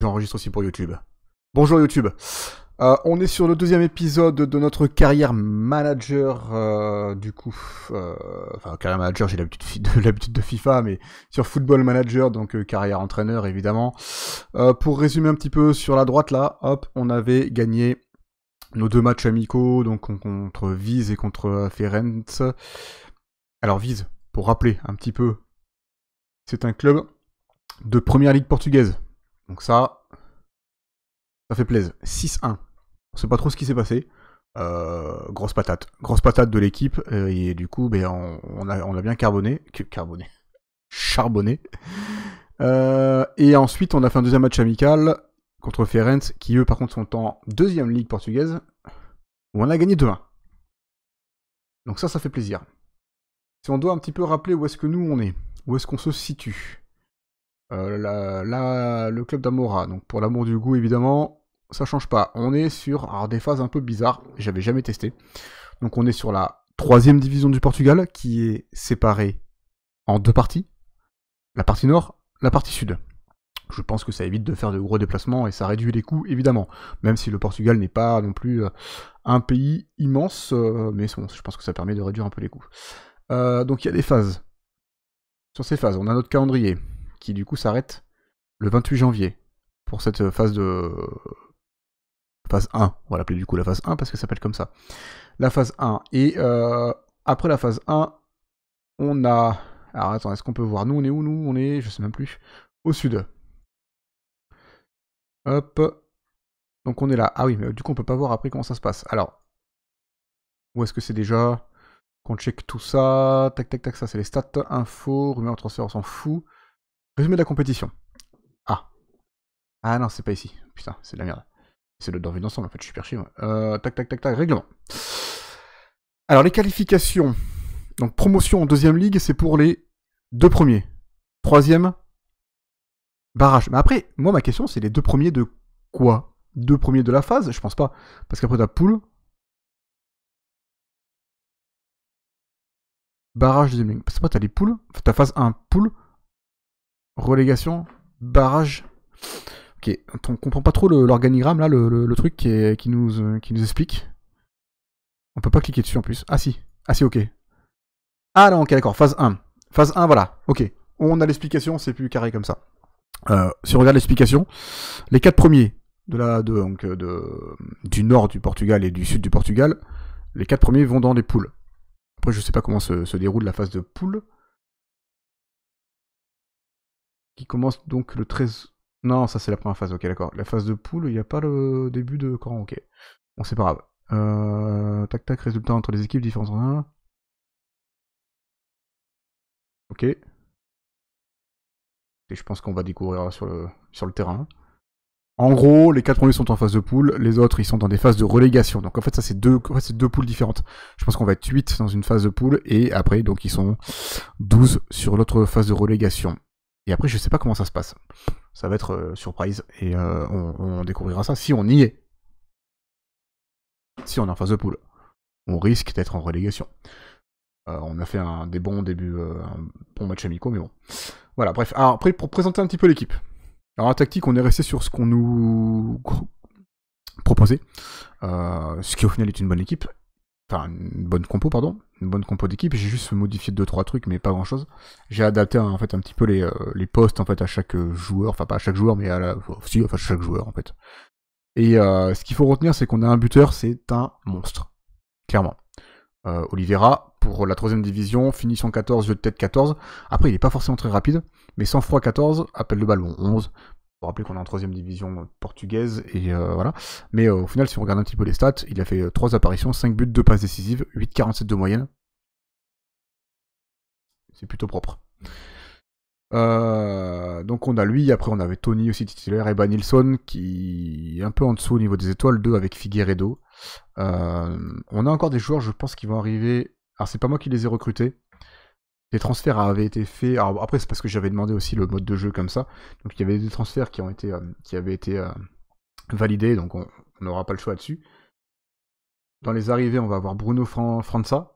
J'enregistre aussi pour YouTube. Bonjour YouTube. Euh, on est sur le deuxième épisode de notre carrière manager, euh, du coup, euh, enfin carrière manager, j'ai l'habitude de, l'habitude de FIFA, mais sur football manager, donc carrière entraîneur évidemment. pour résumer un petit peu sur la droite là, hop, on avait gagné nos deux matchs amicaux, donc contre Vise et contre Ferenc. Alors Vise, pour rappeler un petit peu, c'est un club de première ligue portugaise donc ça, ça fait plaisir. 6-1. On sait pas trop ce qui s'est passé. Euh, grosse patate. Grosse patate de l'équipe. Et du coup, ben, on, a, bien carboné. Carboné. Charbonné. Euh, et ensuite, on a fait un deuxième match amical contre Ferenc, qui eux, par contre, sont en deuxième ligue portugaise, où on a gagné 2-1. Donc ça, ça fait plaisir. Si on doit un petit peu rappeler où est-ce que nous, on est, où est-ce qu'on se situe. Euh, le club d'Amora, donc pour l'amour du goût évidemment, ça change pas. On est sur des phases un peu bizarres, j'avais jamais testé. Donc on est sur la troisième division du Portugal qui est séparée en deux parties, la partie nord, la partie sud. Je pense que ça évite de faire de gros déplacements et ça réduit les coûts évidemment, même si le Portugal n'est pas non plus euh, un pays immense, euh, mais je pense que ça permet de réduire un peu les coûts. donc il y a des phases. Sur ces phases, on a notre calendrier qui du coup s'arrête le 28 janvier pour cette euh, phase de phase 1, on va l'appeler du coup la phase 1 parce que ça s'appelle comme ça. La phase 1. Et euh, après la phase 1, on a. Alors attends, est-ce qu'on peut voir Nous on est où nous On est, je sais même plus, au sud. Hop. Donc on est là. Ah oui, mais du coup on peut pas voir après comment ça se passe. Alors, où est-ce que c'est déjà Qu'on check tout ça. Tac tac tac, ça c'est les stats, info, rumeur, transfert, on s'en fout. Résumé de la compétition. Ah. Ah non, c'est pas ici. Putain, c'est de la merde. C'est le d'envie d'ensemble, en fait, je suis perché. Euh, tac, tac, tac, tac, règlement. Alors, les qualifications. Donc, promotion en deuxième ligue, c'est pour les deux premiers. Troisième, barrage. Mais après, moi, ma question, c'est les deux premiers de quoi Deux premiers de la phase Je pense pas. Parce qu'après, t'as poule. Barrage deuxième ligue. C'est pas, t'as les poules. Ta phase 1, poule relégation, barrage. Ok, on comprend pas trop l'organigramme là, le, truc euh, qui, nous, explique. On peut pas cliquer dessus en plus. Ah si, ah si, ok. Ah non, ok, d'accord, phase 1. Phase 1, voilà, ok. On a l'explication, c'est plus carré comme ça. Euh, si on regarde l'explication, les quatre premiers de la, de, euh, de, du nord du Portugal et du sud du Portugal, les quatre premiers vont dans les poules. Après, je sais pas comment se, se déroule la phase de poules, qui commence donc le 13. Non, ça c'est la première phase, ok, d'accord. La phase de poule, il n'y a pas le début de coran. ok. Bon, c'est pas grave. Euh, tac tac, résultat entre les équipes, différence en Ok. Et je pense qu'on va découvrir sur le, sur le terrain. En gros, les 4 premiers sont en phase de poule, les autres ils sont dans des phases de relégation. Donc en fait, ça c'est deux, deux poules différentes. Je pense qu'on va être 8 dans une phase de poule et après donc ils sont 12 sur l'autre phase de relégation. Et après, je sais pas comment ça se passe. Ça va être euh, surprise et euh, on, découvrira ça si on y est. Si on est en phase de poule, on risque d'être en relégation. Euh, on a fait un, des bons débuts, un bon match amico, mais bon. Voilà, bref. Alors, après, pour présenter un petit peu l'équipe. Alors, la tactique, on est resté sur ce qu'on nous proposait, ce qui au final est une bonne équipe enfin une bonne compo pardon, une bonne compo d'équipe. J'ai juste modifié deux trois trucs, mais pas grand chose. J'ai adapté en fait un petit peu les, euh, postes en fait à chaque euh, joueur, enfin pas à chaque joueur, mais à la, oh, enfin à chaque joueur en fait. Et euh, ce qu'il faut retenir, c'est qu'on a un buteur, c'est un monstre, clairement. Oliveira pour la troisième division, finissant 14, jeu de tête 14. Après, il n'est pas forcément très rapide, mais sans froid 14, appel de ballon 11, faut rappeler qu'on est en troisième division euh, portugaise et euh, voilà. Mais euh, au final, si on regarde un petit peu les stats, il a fait 3 apparitions, 5 buts, 2 passes décisives, 8,47 de moyenne. C'est plutôt propre. donc on a lui, après on avait Tony aussi titulaire, et Nilsson qui est un peu en dessous au niveau des étoiles, 2 avec Figueredo. on a encore des joueurs, je pense, qui vont arriver. Alors c'est pas moi qui les ai recrutés, les transferts avaient été faits. Alors après, c'est parce que j'avais demandé aussi le mode de jeu comme ça. Donc il y avait des transferts qui ont été, euh, qui avaient été euh, validés, donc on n'aura pas le choix là dessus. Dans les arrivées, on va avoir Bruno França. Franza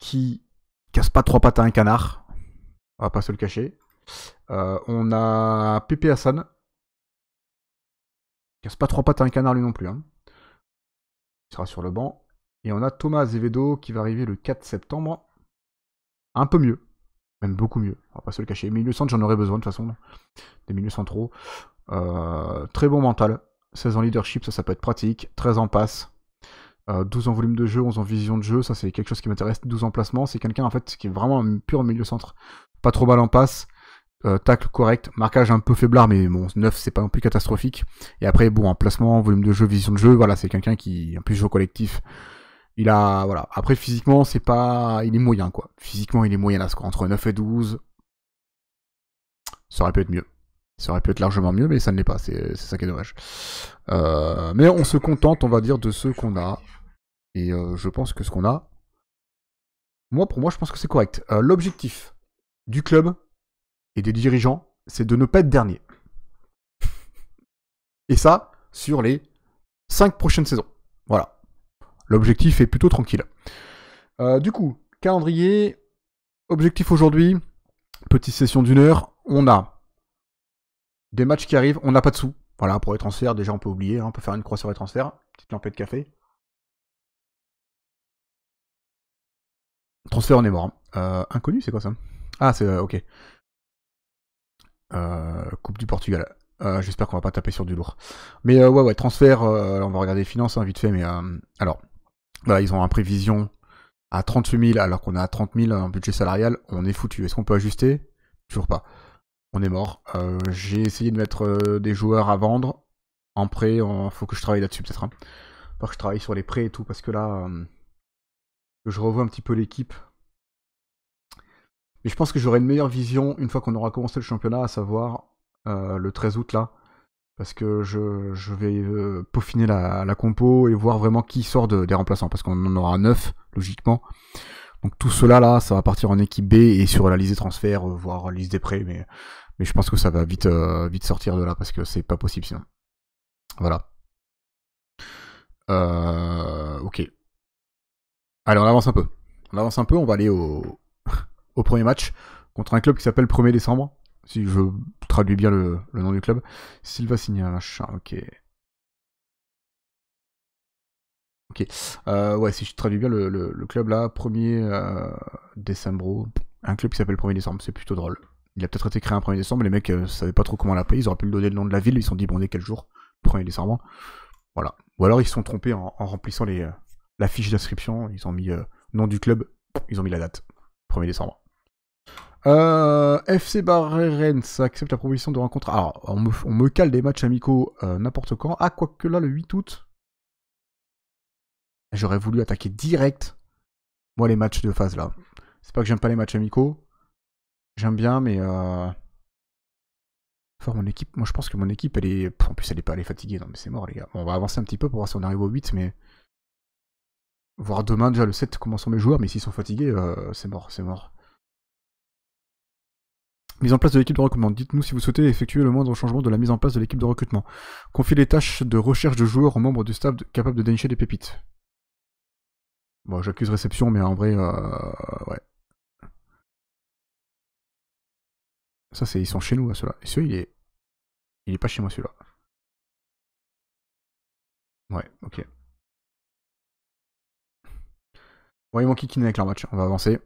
qui casse pas trois pattes à un canard. On va pas se le cacher. Euh, on a Pepe Hassan. Casse pas trois pattes à un canard lui non plus. Hein. Il sera sur le banc. Et on a Thomas Azevedo qui va arriver le 4 septembre un peu mieux. Même beaucoup mieux. On va pas se le cacher. Milieu centre, j'en aurais besoin de toute façon. Des milieux centraux. Euh, très bon mental. 16 en leadership, ça, ça peut être pratique. 13 en passe. 12 euh, en volume de jeu, 11 en vision de jeu, ça c'est quelque chose qui m'intéresse. 12 en placement, c'est quelqu'un en fait qui est vraiment un pur milieu centre. Pas trop mal en passe. Euh, tacle correct, marquage un peu faiblard, mais bon, 9 c'est pas non plus catastrophique. Et après, bon, en placement, volume de jeu, vision de jeu, voilà, c'est quelqu'un qui, en plus, jeu collectif, il a, voilà. Après, physiquement, c'est pas, il est moyen, quoi. Physiquement, il est moyen à ce Entre 9 et 12, ça aurait pu être mieux. Ça aurait pu être largement mieux, mais ça ne l'est pas. C'est ça qui est dommage. Euh, mais on se contente, on va dire, de ce qu'on a. Et euh, je pense que ce qu'on a, moi, pour moi, je pense que c'est correct. Euh, l'objectif du club et des dirigeants, c'est de ne pas être dernier. Et ça, sur les 5 prochaines saisons. Voilà. L'objectif est plutôt tranquille. Euh, du coup, calendrier, objectif aujourd'hui, petite session d'une heure, on a des matchs qui arrivent, on n'a pas de sous. Voilà, pour les transferts, déjà on peut oublier, hein, on peut faire une croix sur les transferts, petite lampée de café. Transfert, on est mort. Hein. Euh, inconnu, c'est quoi ça Ah, c'est euh, ok. coupe du Portugal. J'espère qu'on va pas taper sur du lourd. Mais ouais, ouais, transfert, on va regarder les finances hein, vite fait, mais alors voilà, ils ont un prévision à 38 000 alors qu'on a 30 000 un budget salarial, on est foutu. Est-ce qu'on peut ajuster Toujours pas. On est mort. Euh, j'ai essayé de mettre euh, des joueurs à vendre en prêt. Il faut que je travaille là-dessus peut-être. Hein. Faut que je travaille sur les prêts et tout parce que là, euh, je revois un petit peu l'équipe. Mais je pense que j'aurai une meilleure vision une fois qu'on aura commencé le championnat, à savoir le 13 août là parce que je, vais euh, peaufiner la, compo et voir vraiment qui sort des remplaçants, parce qu'on en aura 9, logiquement. Donc tout cela là, ça va partir en équipe B et sur la liste des transferts, euh, voire liste des prêts, mais, je pense que ça va vite, euh, vite sortir de là, parce que c'est pas possible sinon. Voilà. ok. Allez, on avance un peu. On avance un peu, on va aller au, au premier match contre un club qui s'appelle 1er décembre. Si je traduis bien le, nom du club. Silva Signache, hein, ok. Ok, euh, ouais, si je traduis bien le, club là, 1er euh, décembre, un club qui s'appelle 1er décembre, c'est plutôt drôle. Il a peut-être été créé un 1er décembre, les mecs ne euh, savaient pas trop comment l'appeler, ils auraient pu lui donner le nom de la ville, ils se sont dit bon, est quel jour 1er décembre. Voilà. Ou alors ils se sont trompés en, remplissant la fiche d'inscription, ils ont mis nom du club, ils ont mis la date, 1er décembre. Euh, FC Barrens accepte la proposition de rencontre. Alors, ah, on me, cale des matchs amicaux euh, n'importe quand. Ah, quoique là, le 8 août, j'aurais voulu attaquer direct, moi, les matchs de phase là. C'est pas que j'aime pas les matchs amicaux. J'aime bien, mais. Euh... Enfin, mon équipe, moi je pense que mon équipe, elle est. En plus, elle est pas, elle fatiguée. Non, mais c'est mort, les gars. on va avancer un petit peu pour voir si on arrive au 8, mais. Voir demain, déjà le 7, comment sont mes joueurs, mais s'ils sont fatigués, euh, c'est mort, c'est mort. Mise en place de l'équipe de recrutement. Dites-nous si vous souhaitez effectuer le moindre changement de la mise en place de l'équipe de recrutement. Confiez les tâches de recherche de joueurs aux membres du staff capables de dénicher des pépites. Bon, j'accuse réception, mais en vrai, euh, ouais. Ça, c'est ils sont chez nous, ceux-là. Et celui, il est... Il est pas chez moi, celui-là. Ouais, ok. Bon, ils vont Kikiné avec leur match. Hein. On va avancer.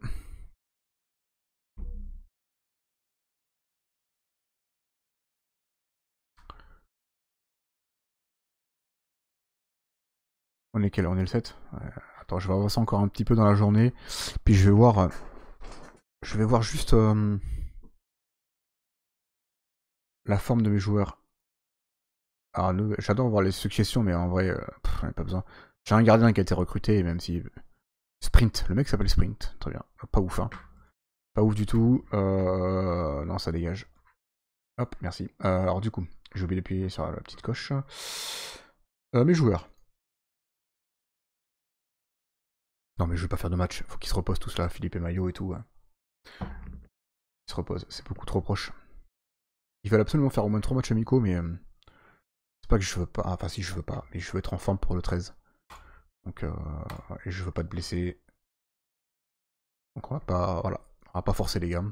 On est quel On est le 7 euh, Attends, je vais ça encore un petit peu dans la journée. Puis je vais voir... Euh, je vais voir juste... Euh, la forme de mes joueurs. Alors, ah, j'adore voir les suggestions, mais en vrai, euh, pas besoin. J'ai un gardien qui a été recruté, même si... Sprint. Le mec s'appelle Sprint. Très bien. Pas ouf, hein. Pas ouf du tout. Non, ça dégage. Hop, merci. alors du coup, j'ai oublié d'appuyer sur la petite coche. mes joueurs. Non, mais je veux pas faire de match. Faut qu'ils se reposent tous là, Philippe et Maillot et tout. Hein. Ils se reposent, c'est beaucoup trop proche. Ils veulent absolument faire au moins 3 matchs amicaux, mais euh, c'est pas que je veux pas. Enfin, si je veux pas, mais je veux être en forme pour le 13. Donc, euh, et je veux pas te blesser. Donc, on va pas. Voilà. On va pas forcer les gars.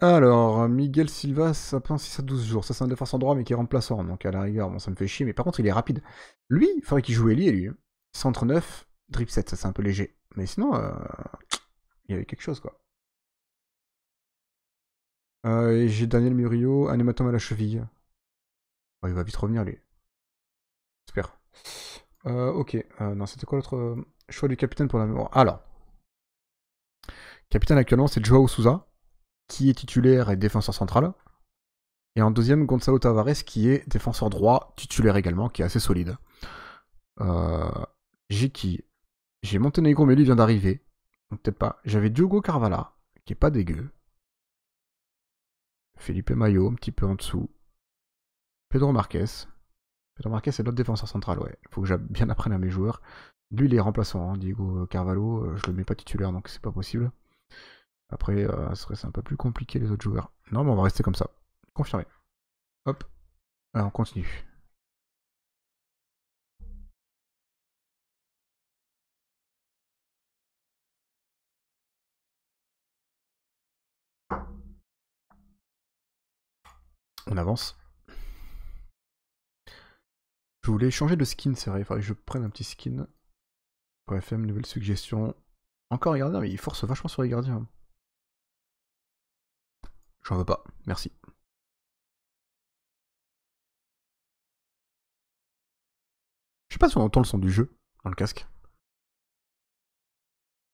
Alors, Miguel Silva, ça prend 6 à 12 jours. Ça, c'est un en droit, mais qui est remplaçant. Donc, à la rigueur, bon, ça me fait chier. Mais par contre, il est rapide. Lui, il faudrait qu'il joue Eli, lui. Hein. Centre 9, drip 7. Ça, c'est un peu léger. Mais sinon, euh, il y avait quelque chose, quoi. Euh, et j'ai Daniel Murillo, un à la cheville. il va vite revenir, lui. J'espère. Euh, ok. non, c'était quoi l'autre choix du capitaine pour la mémoire Alors. Capitaine actuellement, c'est Joao Souza qui est titulaire et défenseur central. Et en deuxième, Gonzalo Tavares, qui est défenseur droit, titulaire également, qui est assez solide. Euh, j'ai qui J'ai Montenegro, mais lui vient d'arriver. Peut-être pas. J'avais Diogo Carvala, qui est pas dégueu. Felipe Mayo, un petit peu en dessous. Pedro Marquez. Pedro Marquez, est l'autre défenseur central, ouais. Il faut que j'apprenne bien apprenne à mes joueurs. Lui, il est remplaçant, hein, Diego Carvalho. Euh, je le mets pas titulaire, donc c'est pas possible. Après, ça euh, serait un peu plus compliqué les autres joueurs. Non, mais on va rester comme ça. Confirmé. Hop. Alors, ah, on continue. On avance. Je voulais changer de skin, c'est vrai. Il fallait que je prenne un petit skin. Pour FM, nouvelle suggestion. Encore un gardien, mais il force vachement sur les gardiens. J'en veux pas, merci. Je sais pas si on entend le son du jeu dans le casque.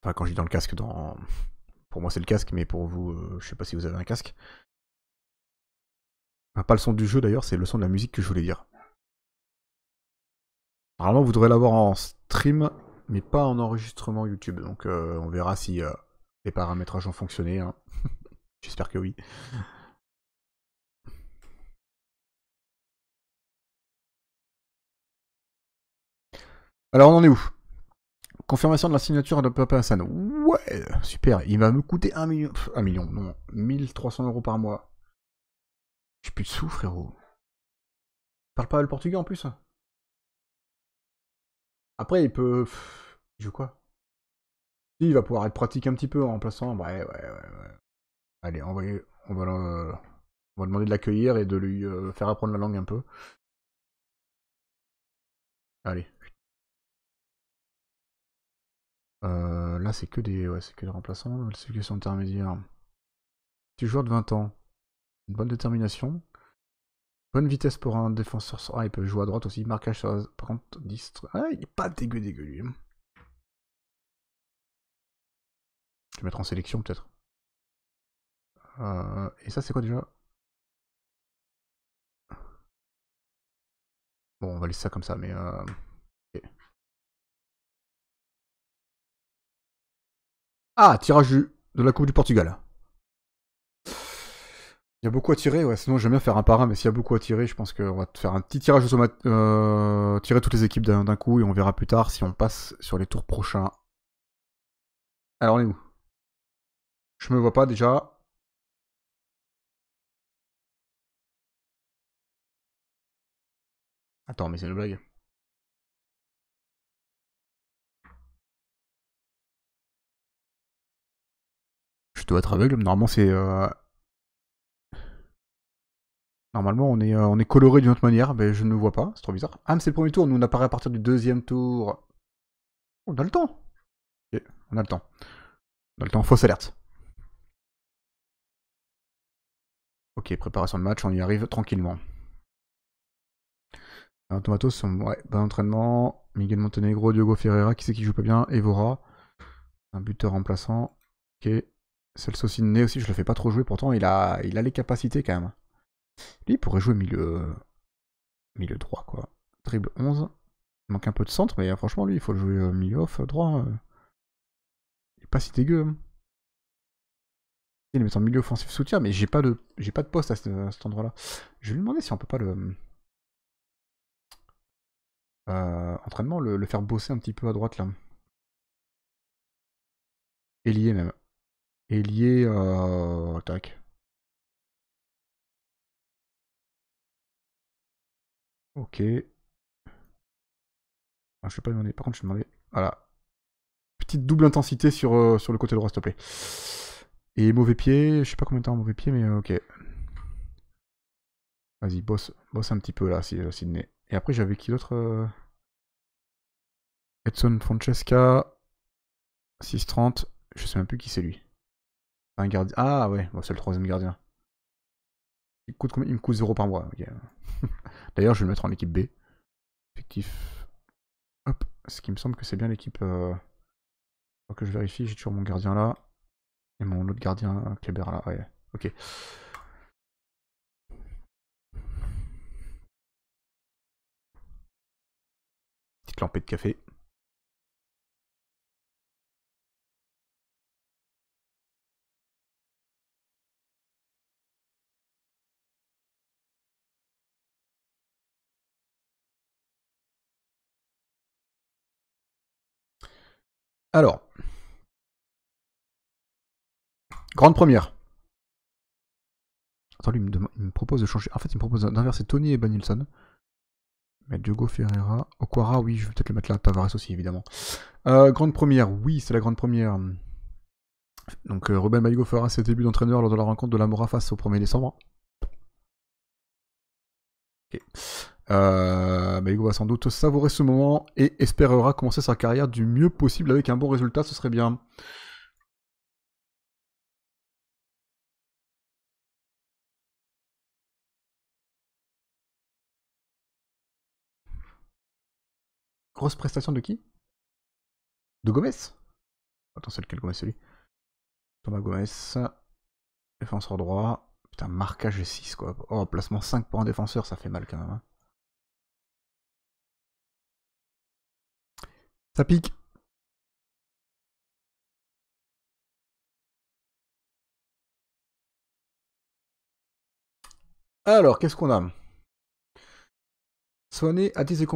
Enfin, quand je dis dans le casque, dans. Pour moi, c'est le casque, mais pour vous, euh, je sais pas si vous avez un casque. pas le son du jeu d'ailleurs, c'est le son de la musique que je voulais dire. Normalement, vous devrez l'avoir en stream, mais pas en enregistrement YouTube. Donc, euh, on verra si euh, les paramétrages ont fonctionné. Hein. J'espère que oui. Alors on en est où Confirmation de la signature de Papa Hassan. Ouais, super. Il va me coûter 1 million. 1 million, non. 1300 euros par mois. J'ai plus de sous, frérot. Parle pas le portugais en plus. Après, il peut. Je il joue quoi Il va pouvoir être pratique un petit peu en remplaçant. Ouais, ouais, ouais, ouais. Allez, on va, on va, va demander de l'accueillir et de lui euh, faire apprendre la langue un peu. Allez. Euh, là, c'est que des, ouais, c'est que des remplaçants. intermédiaire. Petit joueur de 20 ans. Une bonne détermination. Bonne vitesse pour un défenseur. Ah, il peut jouer à droite aussi. Marquage sur 30, Ah, il est pas dégueu dégueu lui. Hein. Je vais mettre en sélection peut-être. Euh, et ça, c'est quoi déjà Bon, on va laisser ça comme ça, mais... Euh, ah, tirage de la Coupe du Portugal. Il y a beaucoup à tirer, ouais. Sinon, j'aime bien faire un par un, mais s'il y a beaucoup à tirer, je pense qu'on va faire un petit tirage de sommet, euh, tirer toutes les équipes d'un coup, et on verra plus tard si on passe sur les tours prochains. Alors, on est où Je me vois pas déjà. Attends, mais c'est une blague. Je dois être aveugle, normalement c'est... Euh, normalement on est, euh, on est coloré d'une autre manière, mais je ne vois pas, c'est trop bizarre. Ah mais c'est le premier tour, nous on apparaît à partir du deuxième tour. On a le temps On a le temps. On a le temps, fausse alerte. Ok, préparation de match, on y arrive tranquillement. Alors ah, Tomatos, euh, bon entraînement. Miguel Montenegro, Diogo Ferreira, qui c'est qui joue pas bien Evora, un buteur remplaçant. Ok. Celso Sauciné aussi, je le fais pas trop jouer, pourtant il a, il a les capacités quand même. Lui, il pourrait jouer milieu, milieu droit, quoi. Dribble 11. Il manque un peu de centre, mais euh, franchement, lui, il faut le jouer euh, milieu off, droit. Il est pas si dégueu. Hein. Il est en milieu offensif soutien, mais j'ai pas de, j'ai pas de poste à, cet endroit-là. Je vais lui demander si on peut pas le, euh, entraînement, le, faire bosser un petit peu à droite là. lié, même. Ailier, euh, tac. Ok. Ah, je je vais pas demander, par contre je vais demander. Voilà. Petite double intensité sur, euh, sur le côté droit, s'il te plaît. Et mauvais pied, je sais pas combien de temps mauvais pied, mais euh, ok. Vas-y, bosse, bosse un petit peu là, Sydney. Et après, j'avais qui d'autre euh, Edson Francesca, 630. Je sais même plus qui c'est lui. Un gardien. Ah ouais, c'est le troisième gardien. Il, coûte me coûte 0 par mois. D'ailleurs, je vais le mettre en équipe B. Effectif. Hop, ce qui me semble que c'est bien l'équipe. Euh... Que je vérifie, j'ai toujours mon gardien là. Et mon autre gardien, Kleber là. ok. de café. Alors, grande première. Attends, lui, il me, me propose de changer. En fait, il me propose d'inverser Tony et Banilson. Mettre Ferreira. Okwara, oui, je vais peut-être le mettre là. Tavares aussi, évidemment. Euh, grande première, oui, c'est la grande première. Donc euh, Ruben fera ses débuts d'entraîneur lors de la rencontre de la Mora face au 1er décembre. Okay. Euh, va sans doute savourer ce moment et espérera commencer sa carrière du mieux possible avec un bon résultat, ce serait bien. prestation de qui De Gomez Attends, c'est lequel Gomez celui Thomas Gomez. Défenseur droit. Putain, marquage 6 quoi. Oh, placement 5 pour un défenseur, ça fait mal quand même. Hein. Ça pique. Alors, qu'est-ce qu'on a soigné attise et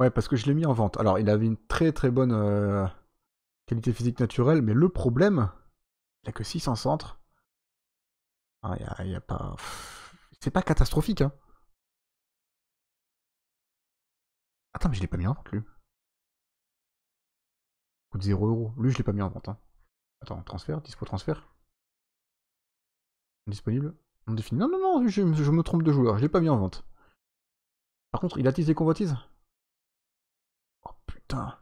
Ouais, parce que je l'ai mis en vente. Alors, il avait une très très bonne euh, qualité physique naturelle, mais le problème, il a que 600 centres. Ah, y a, a pas. C'est pas catastrophique, hein. Attends, mais je l'ai pas mis en vente, lui. Il coûte 0 Lui, je l'ai pas mis en vente, hein. Attends, transfert, dispo transfert. Disponible. Non, non, non, je, me trompe de joueur, je l'ai pas mis en vente. Par contre, il attise les convoitises putain.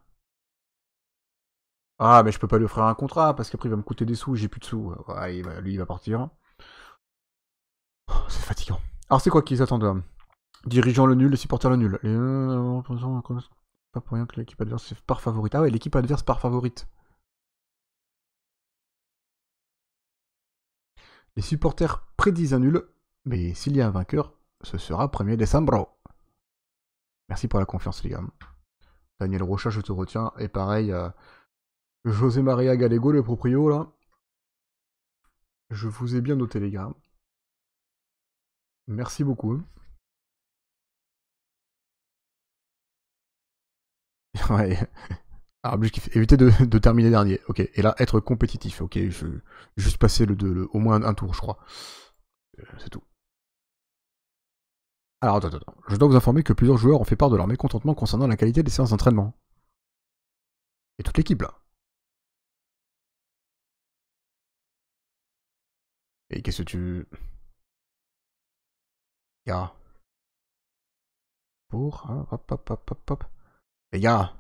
Ah, mais je peux pas lui offrir un contrat parce qu'après il va me coûter des sous, j'ai plus de sous. Ouais, lui, il va partir. Oh, c'est fatigant. Alors, c'est quoi qu'ils attendent Dirigeant le nul, le supporter le nul. Euh, pas pour rien que l'équipe adverse est par favorite. Ah ouais, l'équipe adverse par favorite. Les supporters prédisent un nul, mais s'il y a un vainqueur, ce sera 1er décembre. Merci pour la confiance, les gars. Daniel Rocha, je te retiens. Et pareil, euh, José Maria Gallego, le proprio, là. Je vous ai bien noté, les gars. Merci beaucoup. Ouais. Ah, éviter de, de, terminer dernier. Ok. Et là, être compétitif. Ok. Je, juste passer le, au moins un tour, je crois. Euh, c'est tout. Alors, attends, attends, je dois vous informer que plusieurs joueurs ont fait part de leur mécontentement concernant la qualité des séances d'entraînement. Et toute l'équipe, là. Et qu'est-ce que tu... Y'a... Pour... hop, hop, hop, hop, hop. Les gars.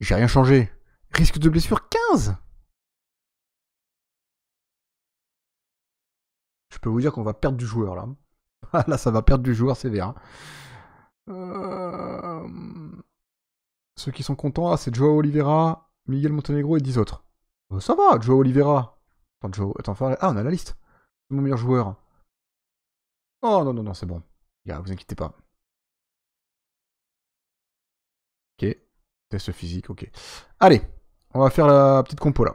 J'ai rien changé. Risque de blessure 15 Je peux vous dire qu'on va perdre du joueur, là. Là, ça va perdre du joueur hein. sévère. Ceux qui sont contents, ah, c'est Joao Oliveira, Miguel Montenegro et 10 autres. Euh, ça va, Joao Oliveira. Attends, Attends, ah, on a la liste. C'est mon meilleur joueur. Oh non, non, non, c'est bon. Gars, vous inquiétez pas. Ok. Test physique, ok. Allez, on va faire la petite compo là.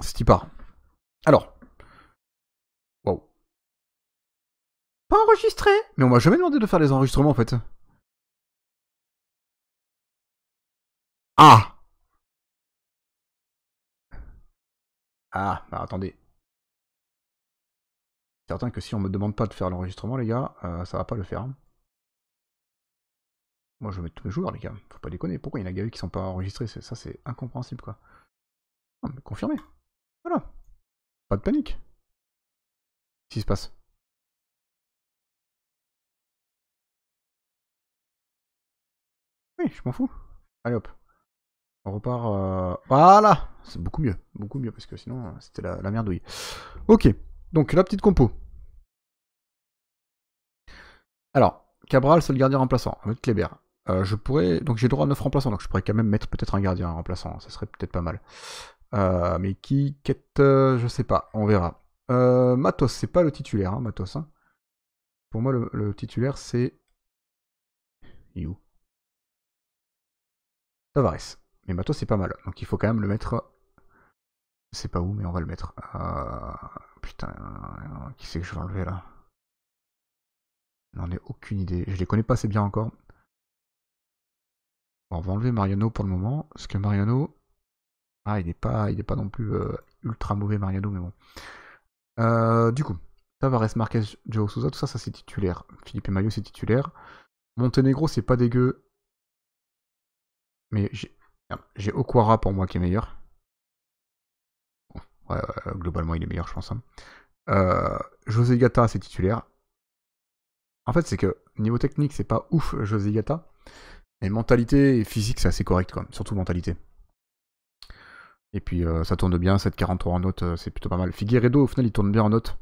C'est qui part. Alors, Pas enregistré Mais on m'a jamais demandé de faire les enregistrements en fait. Ah Ah, bah attendez. Certain que si on me demande pas de faire l'enregistrement, les gars, euh, ça va pas le faire. Hein. Moi, je vais mettre tous mes joueurs, les gars. Faut pas déconner. Pourquoi il y en a eu qui sont pas enregistrés Ça, c'est incompréhensible, quoi. Non, mais confirmé. Voilà. Pas de panique. Qu'est-ce qui se passe Oui, je m'en fous. Allez hop. On repart. Euh, voilà C'est beaucoup mieux. Beaucoup mieux parce que sinon euh, c'était la, merdouille. Ok. Donc la petite compo. Alors, Cabral, seul gardien remplaçant. Avec Kléber. Euh, je pourrais. Donc j'ai droit à 9 remplaçants. Donc je pourrais quand même mettre peut-être un gardien remplaçant. Ça serait peut-être pas mal. mais qui quête Je sais pas. On verra. Matos, c'est pas le titulaire, hein, Matos. Hein. Pour moi, le, le titulaire, c'est. You. Tavares. Mais Matos, c'est pas mal. Donc il faut quand même le mettre. Je sais pas où, mais on va le mettre. Euh, putain, qui c'est que je vais enlever là J'en ai aucune idée. Je les connais pas assez bien encore. on va enlever Mariano pour le moment. Parce que Mariano. Ah, il n'est pas, il n'est pas non plus euh, ultra mauvais, Mariano, mais bon. Euh, du coup, Tavares, Marquez, Joe Souza, tout ça, ça c'est titulaire. Philippe Mayo c'est titulaire. Montenegro, c'est pas dégueu. Mais j'ai Okwara pour moi qui est meilleur. Ouais, globalement, il est meilleur, je pense. Hein. Euh, José Gata, c'est titulaire. En fait, c'est que niveau technique, c'est pas ouf, José Gata. Mais mentalité et physique, c'est assez correct, quand même. Surtout mentalité. Et puis, euh, ça tourne bien. 7,43 en note, euh, c'est plutôt pas mal. Figueredo, au final, il tourne bien en note.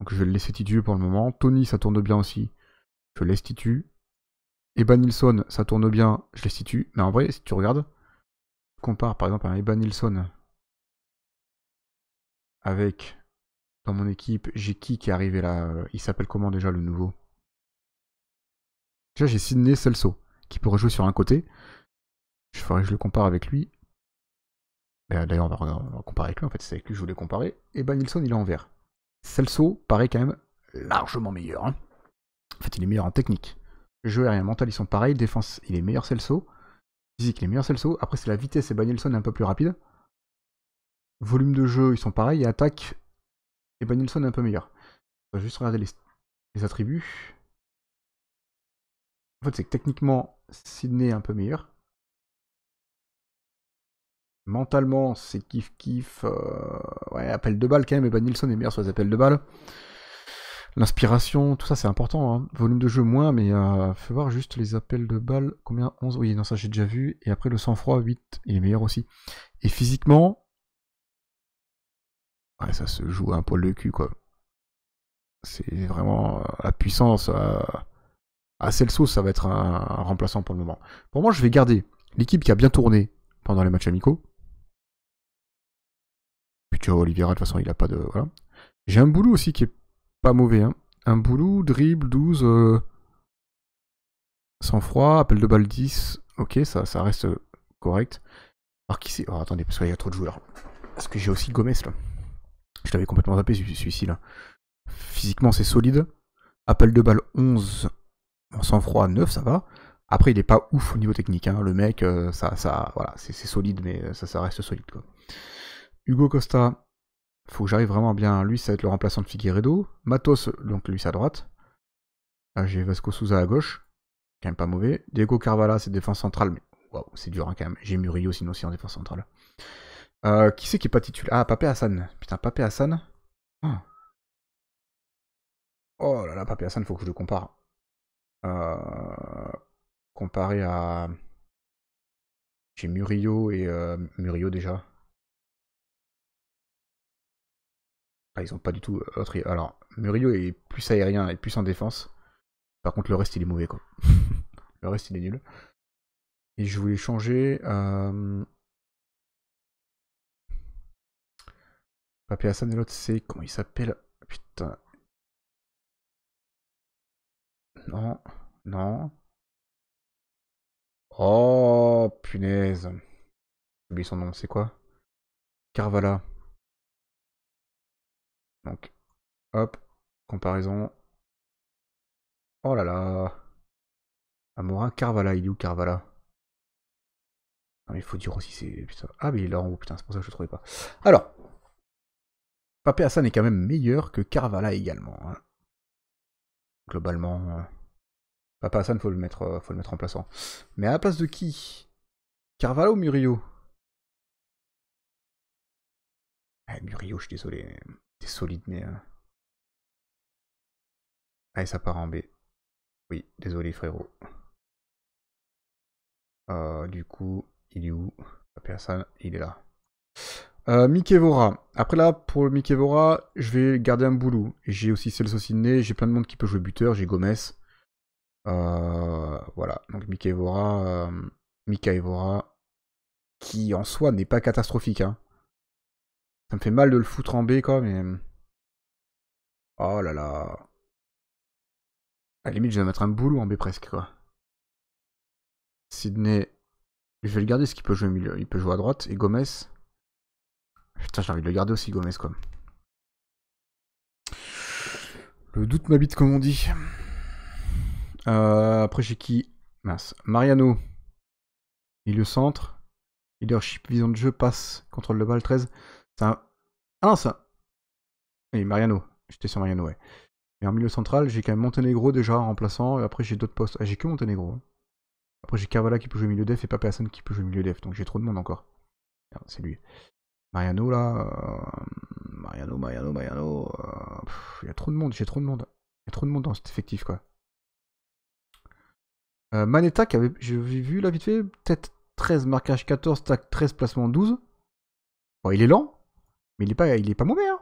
Donc, je vais le laisser titulaire pour le moment. Tony, ça tourne bien aussi. Je laisse titu. Eban Nilsson, ça tourne bien, je les situe, mais en vrai, si tu regardes, compare par exemple un Eban Nilsson avec dans mon équipe, j'ai qui qui est arrivé là euh, Il s'appelle comment déjà le nouveau Déjà, j'ai Sidney Celso qui pourrait jouer sur un côté. Je ferai que je le compare avec lui. Bah, d'ailleurs, on, va comparer avec lui en fait, c'est avec lui que je voulais comparer. Eban Nilsson, il est en vert. Celso paraît quand même largement meilleur. Hein. En fait, il est meilleur en technique jeu aérien mental, ils sont pareils. Défense, il est meilleur saut, Physique, il est meilleur saut, Après, c'est la vitesse et Banielson un peu plus rapide. Volume de jeu, ils sont pareils. Et attaque, et Banielson un peu meilleur. On va juste regarder les, attributs. En fait, c'est que techniquement, Sydney est un peu meilleur. Mentalement, c'est kiff kiff. Euh, ouais, appel de balle quand même. Et Banielson est meilleur sur les appels de balle. L'inspiration, tout ça c'est important. Hein. Volume de jeu moins, mais euh, fais voir juste les appels de balles. Combien 11 Oui, non, ça j'ai déjà vu. Et après le sang-froid, 8. Il est meilleur aussi. Et physiquement. Ouais, ça se joue un poil de cul, quoi. C'est vraiment la euh, puissance. À Celso, ça va être un, remplaçant pour le moment. Pour moi, je vais garder l'équipe qui a bien tourné pendant les matchs amicaux. Puis tu de toute façon, il a pas de. Voilà. J'ai un boulot aussi qui est pas mauvais, hein. Un boulou, dribble, 12. Euh, Sans froid, appel de balle 10. Ok, ça, ça reste correct. Alors qui c'est oh, attendez, parce qu'il y a trop de joueurs. Parce que j'ai aussi Gomez là. Je l'avais complètement tapé celui-ci là. Physiquement c'est solide. Appel de balle 11. En sang-froid 9, ça va. Après il est pas ouf au niveau technique. Hein. Le mec, euh, ça, ça, voilà, c'est solide, mais euh, ça, ça reste solide quoi. Hugo Costa, faut que j'arrive vraiment bien. Lui, ça va être le remplaçant de Figueredo. Matos, donc lui, c'est à droite. Là, j'ai Vasco Souza à gauche. Quand même pas mauvais. Diego Carvala, c'est défense centrale. Mais waouh, c'est dur hein, quand même. J'ai Murillo, sinon, aussi en défense centrale. Euh, qui c'est qui est pas titulaire Ah, Papé Hassan. Putain, Papé Hassan. Ah. Oh là là, Papé Hassan, faut que je le compare. Euh, comparé à. J'ai Murillo et euh, Murillo déjà. Ah, ils ont pas du tout euh, autre. Alors, Murillo est plus aérien et plus en défense. Par contre, le reste, il est mauvais, quoi. le reste, il est nul. Et je voulais changer. Euh... Papier et c'est. Comment il s'appelle Putain. Non. Non. Oh, punaise. J'ai oublié son nom, c'est quoi Carvala. Donc, hop, comparaison. Oh là là Amorin, Carvala, il est où Carvala Non mais il faut dire aussi c'est... Ah mais il est là en haut, putain, c'est pour ça que je le trouvais pas. Alors, Papé Hassan est quand même meilleur que Carvala également. Hein. Globalement, euh, Papé Hassan, faut le, mettre, euh, faut le mettre en plaçant. Hein. Mais à la place de qui Carvala ou Murillo eh, Murillo, je suis désolé. C'est solide, mais... Ah, Allez, ça part en B. Oui, désolé frérot. Euh, du coup, il est où Personne, il est là. Euh, Mikevora. Après là, pour le Mikevora, je vais garder un boulot. J'ai aussi Sidney. j'ai plein de monde qui peut jouer buteur, j'ai Gomez. Euh, voilà, donc Mikevora, euh, Evora, qui en soi n'est pas catastrophique. Hein. Ça me fait mal de le foutre en B, quoi, mais... Hum. Oh là là... À la limite, je vais mettre un boulot en B presque, quoi. Sydney... Je vais le garder, ce qu'il peut jouer au milieu. Il peut jouer à droite, et Gomez... Putain, j'ai envie de le garder aussi, Gomez, quoi. Le doute m'habite, comme on dit. Euh, après, j'ai qui Mince. Mariano. Milieu centre. Leadership, vision de jeu, passe, contrôle de balle, 13. Ça... Ah non, ça. Et Mariano. J'étais sur Mariano, ouais. Et en milieu central, j'ai quand même Montenegro déjà en remplaçant. Et après, j'ai d'autres postes. Ah, j'ai que Montenegro. Hein. Après, j'ai Carvala qui peut jouer milieu def et pas personne qui peut jouer milieu def. Donc j'ai trop de monde encore. Ah, c'est lui. Mariano là. Euh, Mariano, Mariano, Mariano. Euh, il y a trop de monde. J'ai trop de monde. Il y a trop de monde dans cet effectif quoi. Euh, Manetta qui avait. J'ai vu là vite fait. Peut-être 13 marquage 14, tac 13, placement 12. Bon, il est lent. Mais il est pas, il est pas mauvais, hein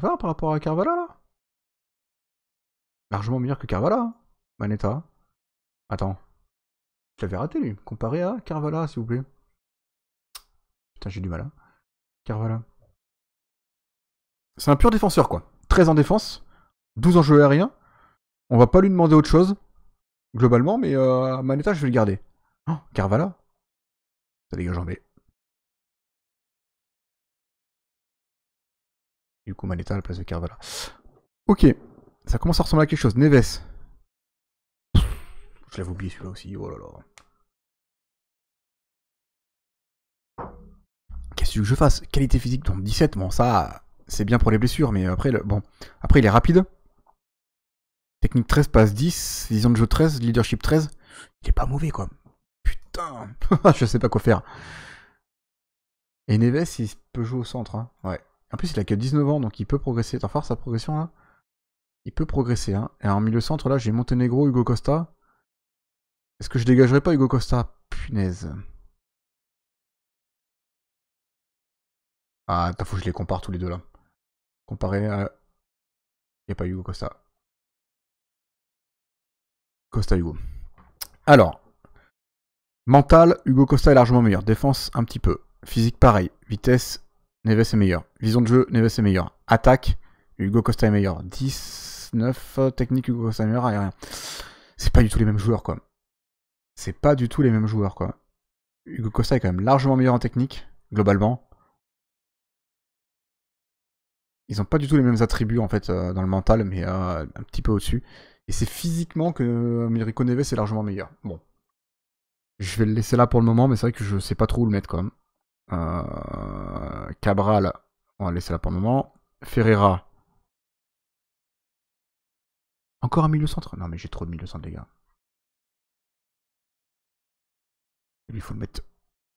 par rapport à Carvala, là Largement meilleur que Carvala, hein Manetta. Attends. Je l'avais raté, lui. Comparé à Carvala, s'il vous plaît. Putain, j'ai du mal, hein. Carvala. C'est un pur défenseur, quoi. 13 en défense, 12 en jeu aérien. On va pas lui demander autre chose, globalement, mais euh, Manetta, je vais le garder. Oh, Carvala Ça dégage en B. Du coup, Manetta à la place de Carvala. Ok, ça commence à ressembler à quelque chose. Neves. Je l'avais oublié celui-là aussi, oh là là. Qu'est-ce que je fasse Qualité physique, donc 17, bon ça, c'est bien pour les blessures, mais après, le... bon, après il est rapide. Technique 13, passe 10, vision de jeu 13, leadership 13. Il est pas mauvais quoi. Putain, je sais pas quoi faire. Et Neves, il peut jouer au centre, hein. ouais. En plus, il a que 19 ans, donc il peut progresser. T'as fort sa progression là Il peut progresser. Hein. Et en milieu centre, là, j'ai Montenegro, Hugo Costa. Est-ce que je dégagerai pas Hugo Costa Punaise. Ah, t'as faut que je les compare tous les deux là. Comparé à. Il a pas Hugo Costa. Costa Hugo. Alors. Mental, Hugo Costa est largement meilleur. Défense, un petit peu. Physique, pareil. Vitesse, Neves est meilleur. Vision de jeu, Neves est meilleur. Attaque, Hugo Costa est meilleur. 19 euh, technique, Hugo Costa est meilleur. Ah, rien. C'est pas du tout les mêmes joueurs, quoi. C'est pas du tout les mêmes joueurs, quoi. Hugo Costa est quand même largement meilleur en technique, globalement. Ils ont pas du tout les mêmes attributs, en fait, euh, dans le mental, mais euh, un petit peu au-dessus. Et c'est physiquement que Mirico Neves est largement meilleur. Bon. Je vais le laisser là pour le moment, mais c'est vrai que je sais pas trop où le mettre, quand même. Euh, Cabral, on va laisser là pour le moment. Ferreira. Encore un milieu centre Non mais j'ai trop de milieu centre les gars. Il faut le mettre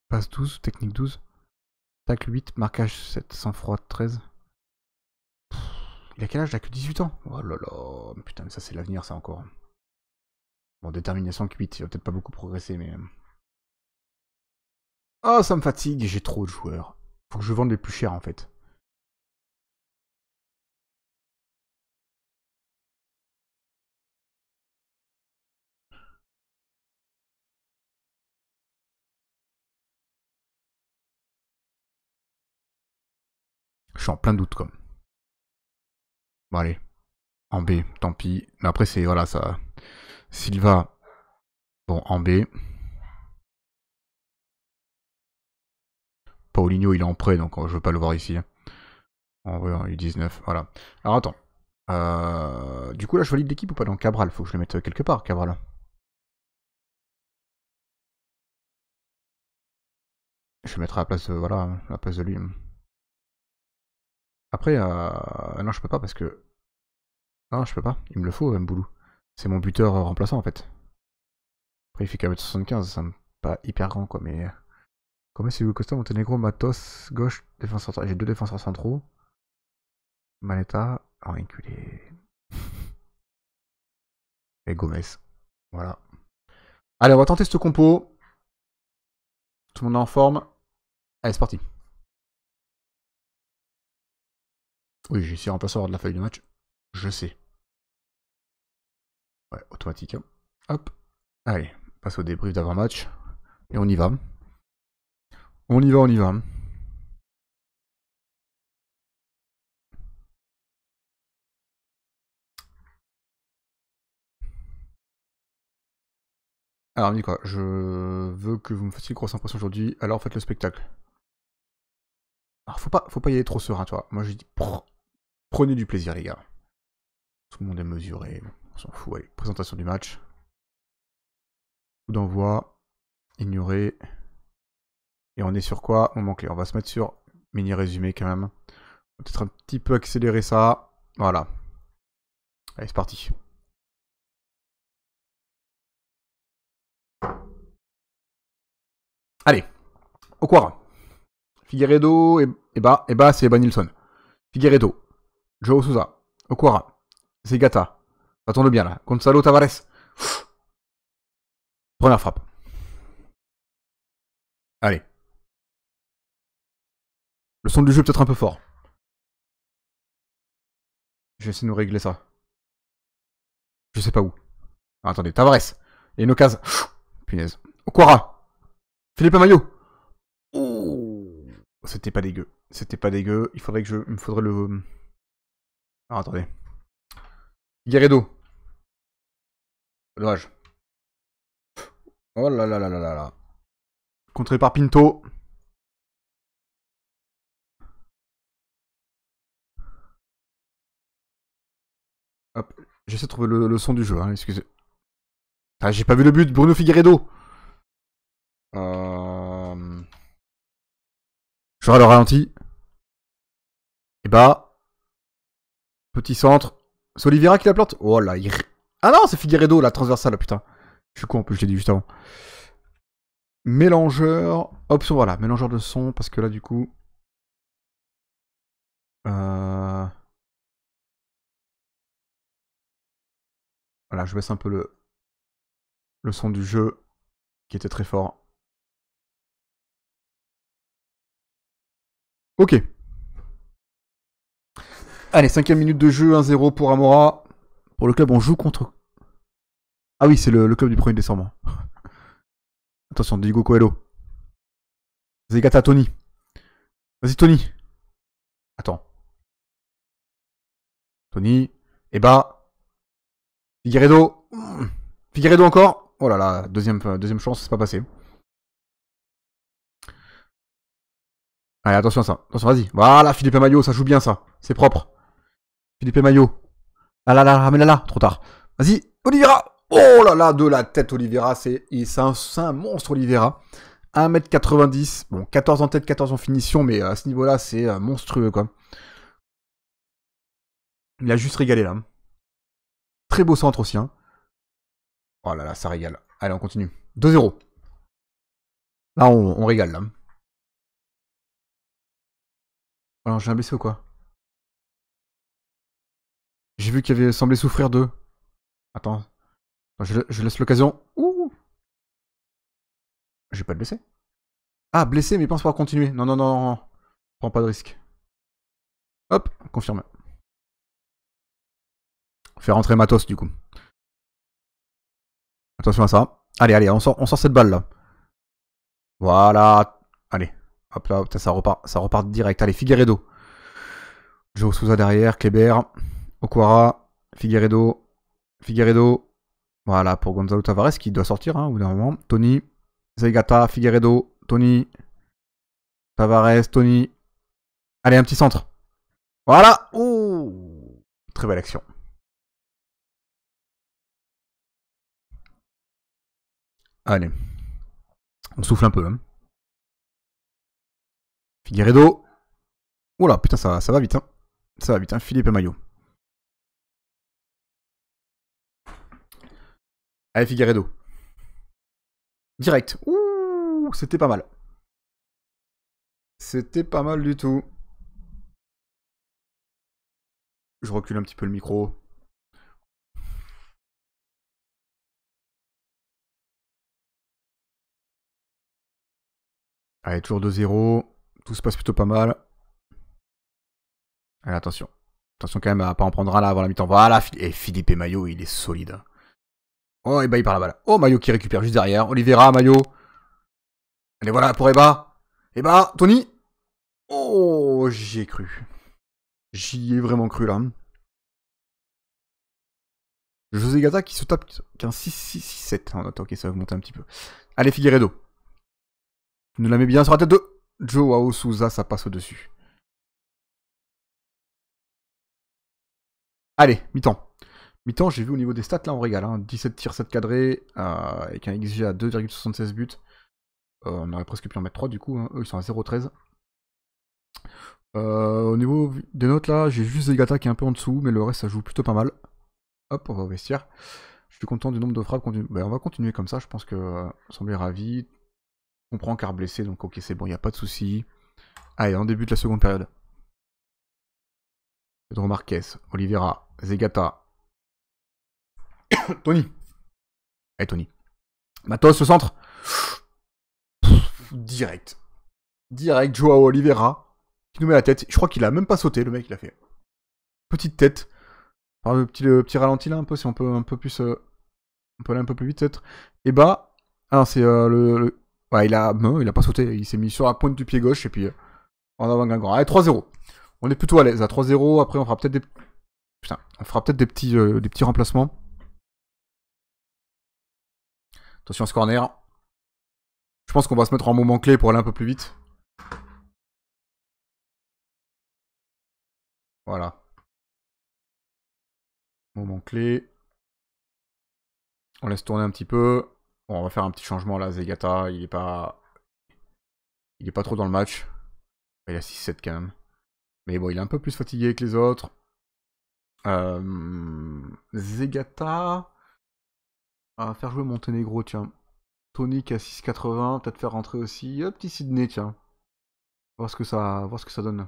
passe 12, technique 12. Tacle 8, marquage 7, sans froid 13. il a quel âge Il a que 18 ans. Oh là là, putain, mais ça c'est l'avenir ça encore. Bon, détermination 8, il va peut-être pas beaucoup progresser, mais... Euh, Oh, ça me fatigue, j'ai trop de joueurs. Faut que je vende les plus chers en fait. Je suis en plein doute comme. Bon allez. En B, tant pis. Mais après c'est voilà ça. Silva. Bon en B. Paulinho, il est en prêt, donc euh, je veux pas le voir ici. Hein. En vrai, il est 19 voilà. Alors attends. Euh, du coup, là, je valide l'équipe ou pas dans Cabral Faut que je le mette euh, quelque part, Cabral. Je le mettrai à la place de, voilà, la place de lui. Hein. Après, non, je peux pas parce que... Non, je peux pas. Il me le faut, même Mboulou. C'est mon buteur remplaçant, en fait. Après, il fait qu'à mettre 75, ça pas hyper grand, quoi, mais... Comme si vous Costa, Montenegro, Matos, gauche, défenseur centraux. J'ai deux défenseurs centraux. Maleta, enculé. Et Gomez. Voilà. Allez, on va tenter ce compo. Tout le monde est en forme. Allez, c'est parti. Oui, j'ai essayé de remplacer de la feuille de match. Je sais. Ouais, automatique. Hein. Hop. Allez, passe au débrief d'avant-match. Et on y va. On y va, on y va. Alors, dit quoi, je veux que vous me fassiez une grosse impression aujourd'hui, alors faites le spectacle. Alors, faut pas, faut y aller trop serein, toi. Moi, je dis, prenez du plaisir, les gars. Tout le monde est mesuré, on s'en fout. Allez, présentation du match. Coup d'envoi, ignoré. Et on est sur quoi Moment On va se mettre sur mini résumé quand même. Peut-être un petit peu accélérer ça. Voilà. Allez, c'est parti. Allez, au Figueredo, et, et bah, et bah c'est Figueredo, Joe Souza, Okwara, Zegata. Attends le bien là. Gonzalo Tavares. Première frappe. Allez. Le son du jeu est peut-être un peu fort. Je vais essayer de nous régler ça. Je sais pas où. Ah, attendez, Tavares. Et nos cases Punaise. Okwara. Philippe Amayo. Oh. C'était pas dégueu. C'était pas dégueu. Il faudrait que je... Il faudrait le... Ah, attendez. Guerredo. Dommage. Oh là là là là là là. Contré par Pinto. Hop, j'essaie de trouver le, son du jeu, hein, excusez. Ah, j'ai pas vu le but, Bruno Figueredo euh... Je le ralenti. Et bah... Petit centre. C'est qui la plante Oh là, il... Ah non, c'est Figueredo, la transversale, oh, putain. Je suis con, en plus, je l'ai dit juste avant. Mélangeur... Option, voilà, mélangeur de son, parce que là, du coup... Euh... Voilà, je baisse un peu le, le son du jeu qui était très fort. Ok. Allez, cinquième minute de jeu, 1-0 pour Amora. Pour le club, on joue contre... Ah oui, c'est le, club du 1er décembre. Attention, Diego Coelho. Zegata, Tony. Vas-y, Tony. Attends. Tony. Eh bah, Figueredo. Figueredo encore. Oh là là, deuxième, euh, deuxième chance, c'est pas passé. Allez, attention à ça. Attention, vas-y. Voilà, Philippe Maillot, ça joue bien ça. C'est propre. Philippe Maillot. Ah là là, ah, mais là là, trop tard. Vas-y, Oliveira. Oh là là, de la tête, Oliveira. C'est un, un monstre, Oliveira. 1m90. Bon, 14 en tête, 14 en finition, mais euh, à ce niveau-là, c'est euh, monstrueux, quoi. Il a juste régalé, là. Très beau centre aussi. Hein. Oh là là, ça régale. Allez, on continue. 2-0. Là, on, régale, là. Alors, oh j'ai un blessé ou quoi J'ai vu qu'il y avait semblé souffrir deux. Attends. Je, laisse l'occasion. Ouh J'ai pas de blessé. Ah, blessé, mais pense pas continuer. Non, non, non, non. Prends pas de risque. Hop, confirme. Faire rentrer Matos du coup. Attention à ça. Allez, allez, on sort, cette balle là. Voilà. Allez. Hop là, ça repart, ça repart direct. Allez, Figueredo. Joe Souza derrière, Kleber, Okwara, Figueredo, Figueredo. Voilà, pour Gonzalo Tavares qui doit sortir, hein, au bout d'un moment. Tony, Zegata, Figueredo, Tony, Tavares, Tony. Allez, un petit centre. Voilà. Ouh. Très belle action. Allez. On souffle un peu. Hein. Figueredo. Oula, putain, ça, ça va vite. Hein. Ça va vite, hein. Philippe et Maillot. Allez, Figueredo. Direct. Ouh, c'était pas mal. C'était pas mal du tout. Je recule un petit peu le micro. Allez, toujours 2-0. Tout se passe plutôt pas mal. Allez, attention. Attention quand même à pas en prendre un là avant la mi-temps. Voilà, et Philippe et Maillot, il est solide. Hein. Oh, et il part la balle. Oh, Maillot qui récupère juste derrière. Olivera, Maillot. Allez, voilà, pour Eba. Eba, Tony. Oh, j'y ai cru. J'y ai vraiment cru, là. José Gata qui se tape qu'un 6-6-7. Attends, ok, ça va monter un petit peu. Allez, Figueredo. Nous la mets bien sur la tête de Joao Souza, ça passe au-dessus. Allez, mi-temps. Mi-temps, j'ai vu au niveau des stats, là, on régale. 17 hein. tirs, 7 cadrés, avec euh, un XG à 2,76 buts. Euh, on aurait presque pu en mettre 3 du coup, hein. eux ils sont à 0,13. Euh, au niveau des notes là, j'ai juste Zegata qui est un peu en dessous, mais le reste ça joue plutôt pas mal. Hop, on va au vestiaire. Je suis content du nombre de frappes. Continu... Ben, on va continuer comme ça, je pense que semblait ravi. On comprend car blessé, donc ok c'est bon, il n'y a pas de souci. Allez, on débute la seconde période. Pedro Marquez, Oliveira, Zegata. Tony. Allez Tony. Matos au centre. Direct. Direct, Joao Oliveira. Qui nous met la tête. Je crois qu'il a même pas sauté, le mec, il a fait. Petite tête. par le petit, le petit ralenti là, un peu, si on peut un peu plus. Euh, on peut aller un peu plus vite, peut-être. Et bah. Alors, ah, c'est euh, le Ouais, il a, il a pas sauté, il s'est mis sur la pointe du pied gauche et puis euh, en avant grand. Allez, 3-0. On est plutôt à l'aise à 3-0. Après, on fera peut-être des. Putain, on fera peut-être des petits, euh, des petits remplacements. Attention à corner. Je pense qu'on va se mettre en moment clé pour aller un peu plus vite. Voilà. Moment clé. On laisse tourner un petit peu. Bon, on va faire un petit changement là, Zegata, il est pas... Il est pas trop dans le match. Il a 6-7 quand même. Mais bon, il est un peu plus fatigué que les autres. Euh, Zegata... faire jouer Monténégro, tiens. a à 6-80, peut-être faire rentrer aussi un petit Sydney, tiens. Voir ce que ça, voir ce que ça donne.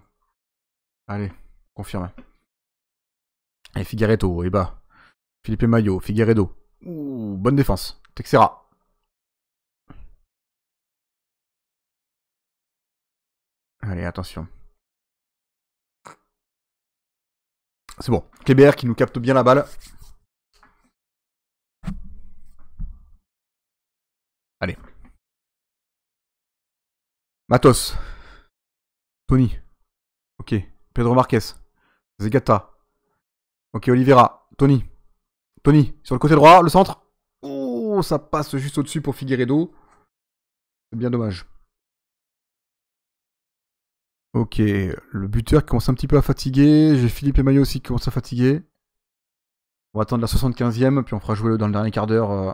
Allez, confirmé, Et Figueredo, et eh bah. Ben. Philippe Maillot, Figueredo. Ouh, bonne défense. Texera. Allez, attention. C'est bon. KBR qui nous capte bien la balle. Allez. Matos. Tony. Ok. Pedro Marquez. Zegata. Ok, Oliveira. Tony. Tony, sur le côté droit, le centre. Oh, ça passe juste au-dessus pour Figueredo. C'est bien dommage. Ok, le buteur commence un petit peu à fatiguer. J'ai Philippe Maillot aussi qui commence à fatiguer. On va attendre la 75e, puis on fera jouer dans le dernier quart d'heure. Euh.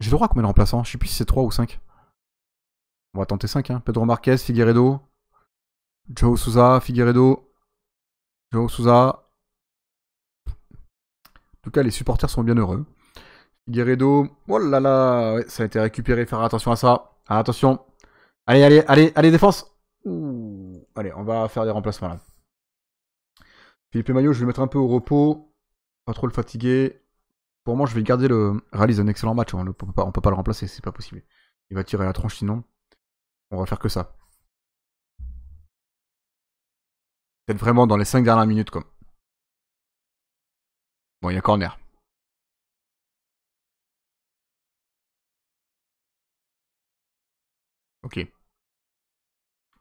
J'ai le droit à combien de remplaçants Je sais plus si c'est 3 ou 5. On va tenter 5. Hein. Pedro Marquez, Figueredo. Joe Souza, Figueredo. Joe Souza. En tout cas, les supporters sont bien heureux. Figueredo. Oh là là Ça a été récupéré. Faire attention à ça. Ah, attention. Allez, allez, allez, allez, défense. Ouh. Allez, on va faire des remplacements là. Philippe Maillot, je vais le mettre un peu au repos, pas trop le fatiguer. Pour moi, je vais garder le. Réalise un excellent match, hein. on ne peut pas, on peut pas le remplacer, c'est pas possible. Il va tirer la tronche sinon. On va faire que ça. Peut-être vraiment dans les 5 dernières minutes, comme. Bon, il y a corner. Ok.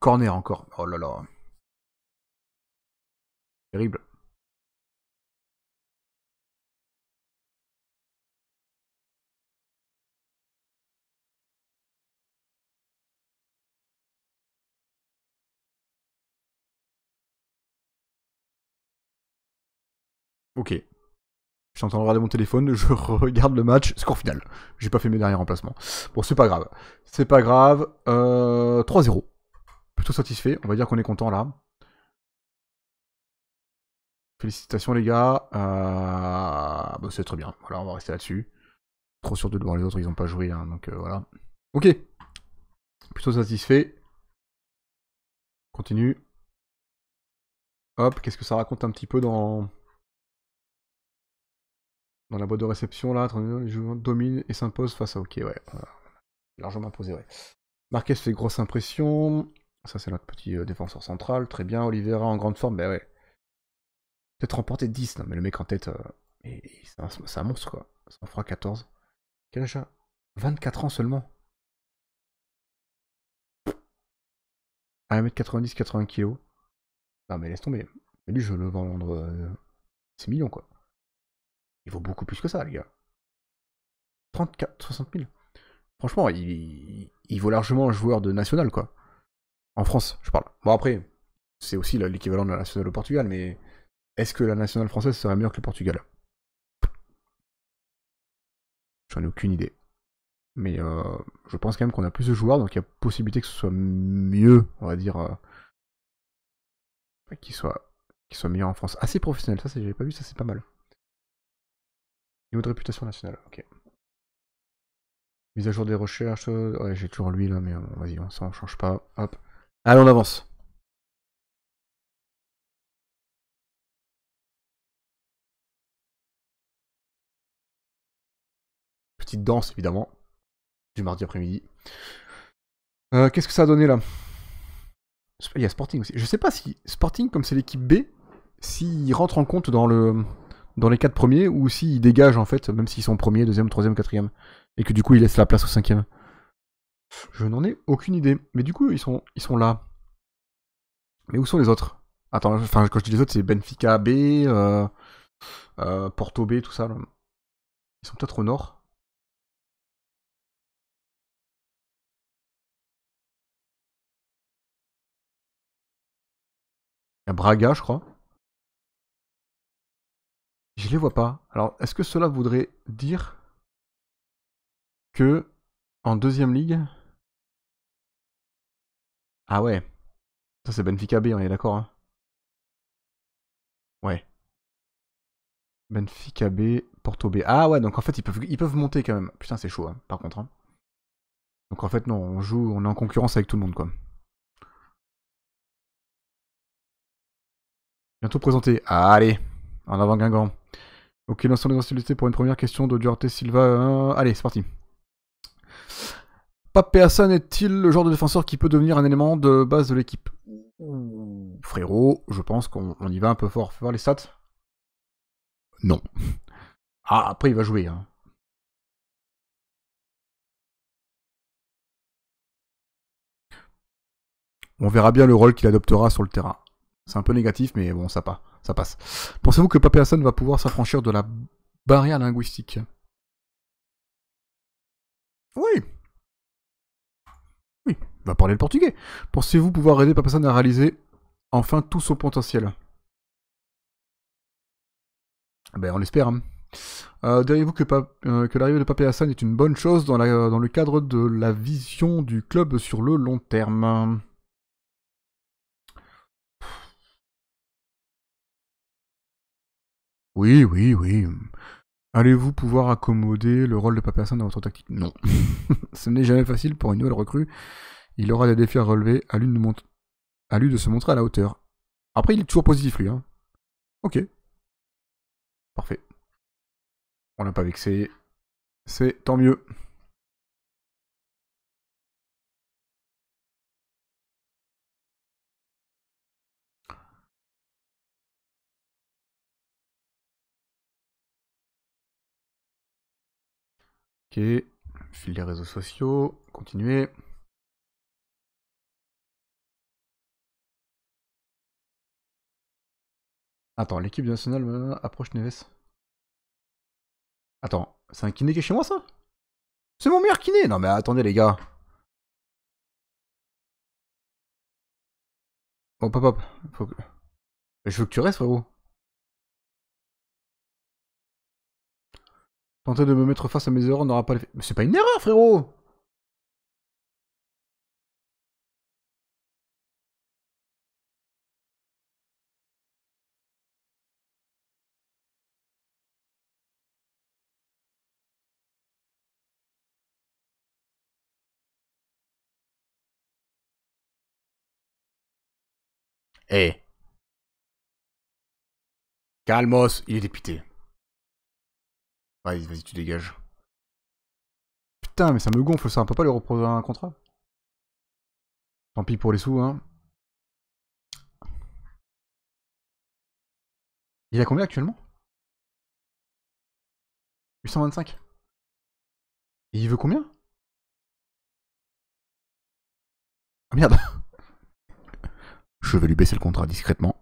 Corner encore. Oh là là. Terrible. Ok. Je suis en train de regarder mon téléphone, je regarde le match, score final. J'ai pas fait mes derniers remplacements. Bon, c'est pas grave. C'est pas grave. 3-0. Euh, plutôt satisfait. On va dire qu'on est content là. Félicitations les gars. Euh, bah, c'est très bien. Voilà, on va rester là-dessus. Trop sûr de devoir les autres, ils n'ont pas joué. Hein, donc euh, voilà. Ok. Plutôt satisfait. Continue. Hop, qu'est-ce que ça raconte un petit peu dans... Dans la boîte de réception, là, les joueurs dominent et s'impose face à... Ok, ouais. Largement imposé, ouais. Marquez fait grosse impression. Ça, c'est notre petit euh, défenseur central. Très bien, Olivera en grande forme. Ben ouais. Peut-être remporté 10. Non, mais le mec en tête, euh, c'est un, monstre, quoi. Ça en fera 14. Quel âge 24 ans seulement. 1m90, 80 kg. Non, mais laisse tomber. Mais lui, je le vendre 6 euh, millions, quoi. Il vaut beaucoup plus que ça, les gars. 34, 60 000. Franchement, il vaut largement un joueur de national, quoi. En France, je parle. Bon, après, c'est aussi l'équivalent de la nationale au Portugal, mais est-ce que la nationale française serait meilleure que le Portugal J'en ai aucune idée. Mais euh, je pense quand même qu'on a plus de joueurs, donc il y a possibilité que ce soit mieux, on va dire, euh, qu'il soit, soit meilleur en France. Assez professionnel, ça j'avais pas vu, ça c'est pas mal. Niveau de réputation nationale, ok. Mise à jour des recherches, ouais, j'ai toujours lui là, mais euh, on vas-y, ça on change pas, hop. Allez, on avance. Petite danse, évidemment, du mardi après-midi. Euh, qu'est-ce que ça a donné là Il y a Sporting aussi. Je sais pas si Sporting, comme c'est l'équipe B, s'il rentre en compte dans, le, dans les 4 premiers ou s'il dégage en fait, même s'ils sont premier, deuxième, troisième, quatrième. Et que du coup, il laisse la place au cinquième. Je n'en ai aucune idée. Mais du coup, ils sont, ils sont là. Mais où sont les autres Attends, enfin, quand je dis les autres, c'est Benfica B, euh, euh, Porto B, tout ça. Ils sont peut-être au nord. Il y a Braga, je crois. Je les vois pas. Alors, est-ce que cela voudrait dire que en deuxième ligue, ah ouais. Ça, c'est Benfica B, on est d'accord. Hein. ouais. Benfica B, Porto B. Ah ouais, donc en fait, ils peuvent, ils peuvent monter quand même. Putain, c'est chaud, hein, par contre. Hein. Donc en fait, non, on joue, on est en concurrence avec tout le monde, quoi. Bientôt présenté. allez, en avant Guingamp. Ok, l'ensemble des hostilités pour une première question de Duarte Silva. Allez, c'est parti. Hassan est-il le genre de défenseur qui peut devenir un élément de base de l'équipe Frérot, je pense qu'on y va un peu fort. voir les stats Non. Ah, après il va jouer. Hein. On verra bien le rôle qu'il adoptera sur le terrain. C'est un peu négatif, mais bon, ça, ça passe. Pensez-vous que Papé Hassan va pouvoir s'affranchir de la barrière linguistique Oui, va parler le portugais. Pensez-vous pouvoir aider Papasan à réaliser enfin tout son potentiel ben, on l'espère. Hein. Euh, diriez vous euh, que, l'arrivée de Papé Hassan est une bonne chose dans, dans, le cadre de la vision du club sur le long terme Oui, oui, oui. Allez-vous pouvoir accommoder le rôle de Papé Hassan dans votre tactique Non. Ce n'est jamais facile pour une nouvelle recrue il aura des défis à relever à lui de, à de se montrer à la hauteur. Après, il est toujours positif, lui. Hein. Ok. Parfait. On l'a pas vexé. C'est tant mieux. Ok, fil des réseaux sociaux, continuez. Attends, l'équipe nationale approche Neves. Attends, c'est un kiné qui est chez moi ça C'est mon meilleur kiné Non mais attendez les gars. Bon oh, pop hop, faut que... Je veux que tu restes frérot. Tenter de me mettre face à mes erreurs n'aura pas l'effet. Mais c'est pas une erreur frérot Eh Calmos, il est député. Vas-y, vas-y, tu dégages. Putain, mais ça me gonfle ça, on peut pas lui reprendre un contrat Tant pis pour les sous, hein. Il a combien actuellement 825. Et il veut combien Ah merde je vais lui baisser le contrat discrètement.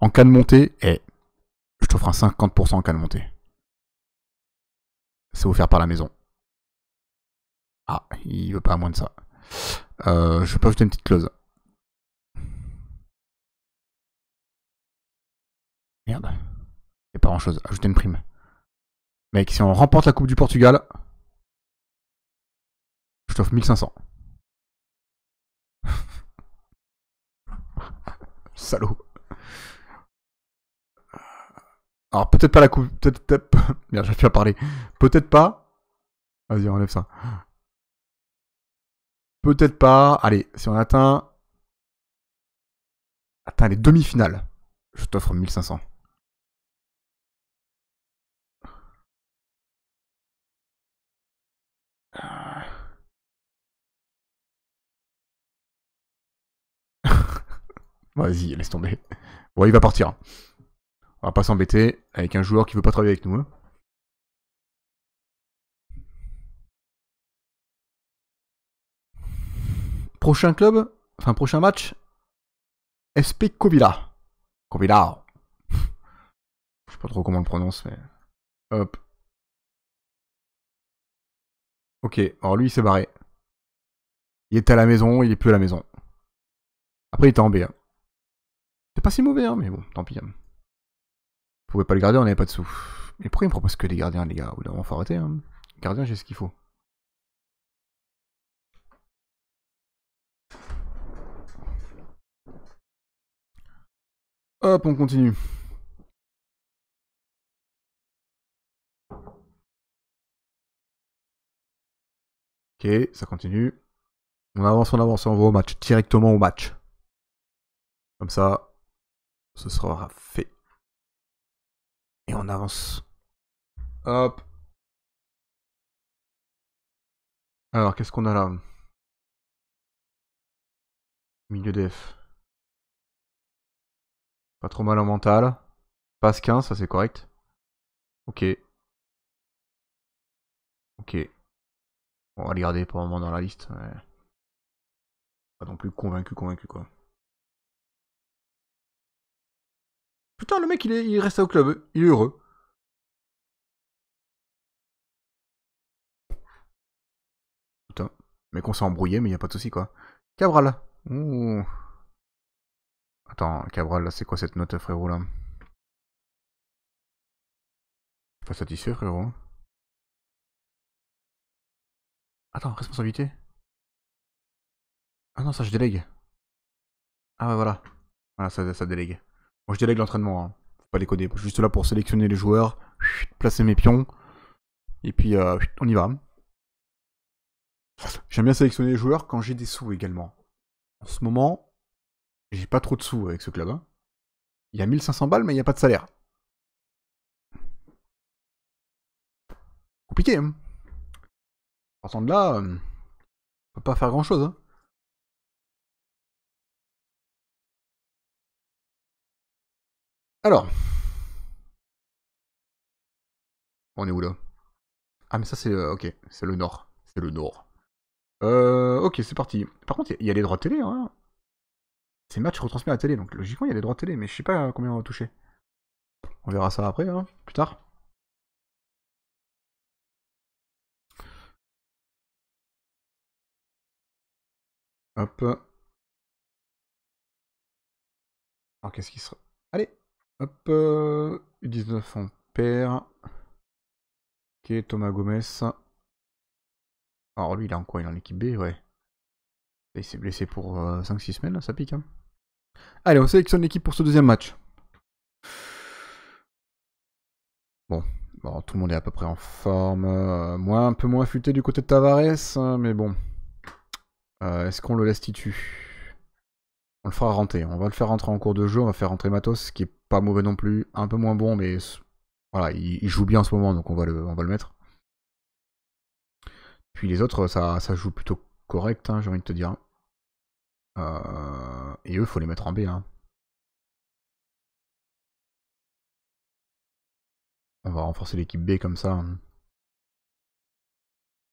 En cas de montée, eh, je t'offre un 50% en cas de montée. C'est offert par la maison. Ah, il veut pas moins de ça. Euh, je peux ajouter une petite clause. Merde. Il a pas grand chose. Ajouter une prime. Mec, si on remporte la Coupe du Portugal, je t'offre 1500. Salaud. Alors peut-être pas la coupe. Peut-être. Peut Merde, j'arrive plus à parler. Peut-être pas. Vas-y, enlève ça. Peut-être pas. Allez, si on atteint. Atteint les demi-finales, je t'offre 1500. Vas-y, laisse tomber. Bon, il va partir. On va pas s'embêter avec un joueur qui veut pas travailler avec nous. Hein. Prochain club, enfin prochain match, SP Kovila. Kovila. Je sais pas trop comment le prononce, mais... Hop. Ok, alors lui il s'est barré. Il était à la maison, il est plus à la maison. Après il était en B. Hein. C'est pas si mauvais, hein, mais bon, tant pis. Hein. On pouvait pas le garder, on n'avait pas de sous. Mais pourquoi il me propose que des gardiens, les gars Au bout arrêter. Hein. Gardien, j'ai ce qu'il faut. Hop, on continue. Ok, ça continue. On avance, on avance, on va au match, directement au match. Comme ça, ce sera fait. Et on avance. Hop. Alors, qu'est-ce qu'on a là Milieu def. Pas trop mal en mental. Passe 15, ça c'est correct. Ok. Ok. On va les garder pour le moment dans la liste. Pas non plus convaincu, convaincu quoi. Putain, le mec, il, est, il reste au club. Il est heureux. Putain. Mais qu'on s'est embrouillé, mais il a pas de souci, quoi. Cabral. Ouh. Attends, Cabral, là, c'est quoi cette note, frérot, là Pas satisfait, frérot. Attends, responsabilité Ah non, ça, je délègue. Ah bah voilà. Voilà, ça, ça délègue je délègue l'entraînement. Hein. Faut pas les coder. juste là pour sélectionner les joueurs, placer mes pions. Et puis, euh, on y va. J'aime bien sélectionner les joueurs quand j'ai des sous également. En ce moment, j'ai pas trop de sous avec ce club. Hein. Il y a 1500 balles, mais il n'y a pas de salaire. Compliqué. Hein Partant de là, euh, on peut pas faire grand chose. Hein. Alors. On est où là Ah mais ça c'est... Euh, ok, c'est le nord. C'est le nord. Euh, ok, c'est parti. Par contre, il y, a les droits de télé. Hein. Ces matchs retransmis à la télé, donc logiquement il y a les droits de télé, mais je sais pas combien on va toucher. On verra ça après, hein, plus tard. Hop. Alors qu'est-ce qui serait Hop, euh, 19 on Ok, Thomas Gomez. Alors lui, il est en quoi Il est en équipe B, ouais. Il s'est blessé pour 5-6 euh, semaines, ça pique. Hein. Allez, on sélectionne l'équipe pour ce deuxième match. Bon, bon, tout le monde est à peu près en forme. Euh, moi, un peu moins affûté du côté de Tavares, hein, mais bon. Euh, est-ce qu'on le laisse titu on le fera rentrer. On va le faire rentrer en cours de jeu. On va faire rentrer Matos, qui est pas mauvais non plus. Un peu moins bon, mais voilà, il, joue bien en ce moment, donc on va le, on va le mettre. Puis les autres, ça, ça joue plutôt correct, hein, j'ai envie de te dire. Euh, et eux, faut les mettre en B. Hein. On va renforcer l'équipe B comme ça. Hein.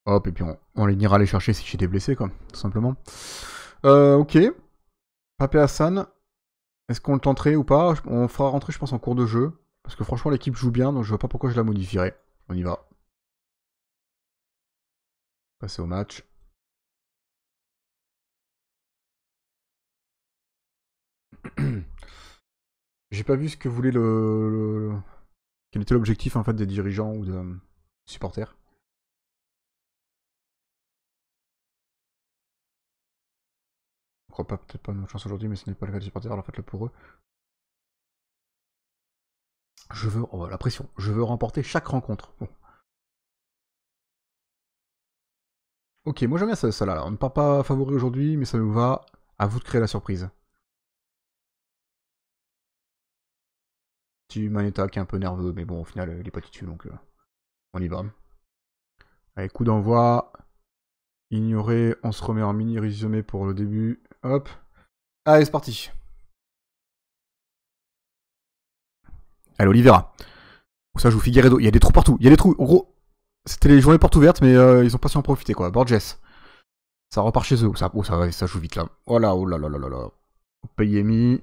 Hop, et puis on, les ira les chercher si j'étais blessé, quoi, tout simplement. Euh, ok. Papé Hassan, est-ce qu'on le tenterait ou pas On fera rentrer, je pense, en cours de jeu. Parce que franchement, l'équipe joue bien, donc je vois pas pourquoi je la modifierais. On y va. Passer au match. J'ai pas vu ce que voulait le, le... Quel était l'objectif en fait des dirigeants ou des supporters. crois pas peut-être pas notre chance aujourd'hui, mais ce n'est pas le cas des supporters, alors faites-le pour eux. Je veux. Oh, la pression. Je veux remporter chaque rencontre. Ok, moi j'aime bien ça, ça là, On ne part pas favori aujourd'hui, mais ça nous va. À vous de créer la surprise. Petit Manetta qui est un peu nerveux, mais bon, au final, il est pas titulé, donc euh, on y va. Allez, coup d'envoi. Ignoré, on se remet en mini résumé pour le début. Hop. Allez, c'est parti. Allez, Olivera Où ça joue Figueredo. Il y a des trous partout. Il y a des trous. En gros, c'était les journées portes ouvertes, mais euh, ils ont pas su en profiter, quoi. Borges. Ça repart chez eux. ça, oh, ça, joue vite, là. Oh là, oh là là là là là. Payemi.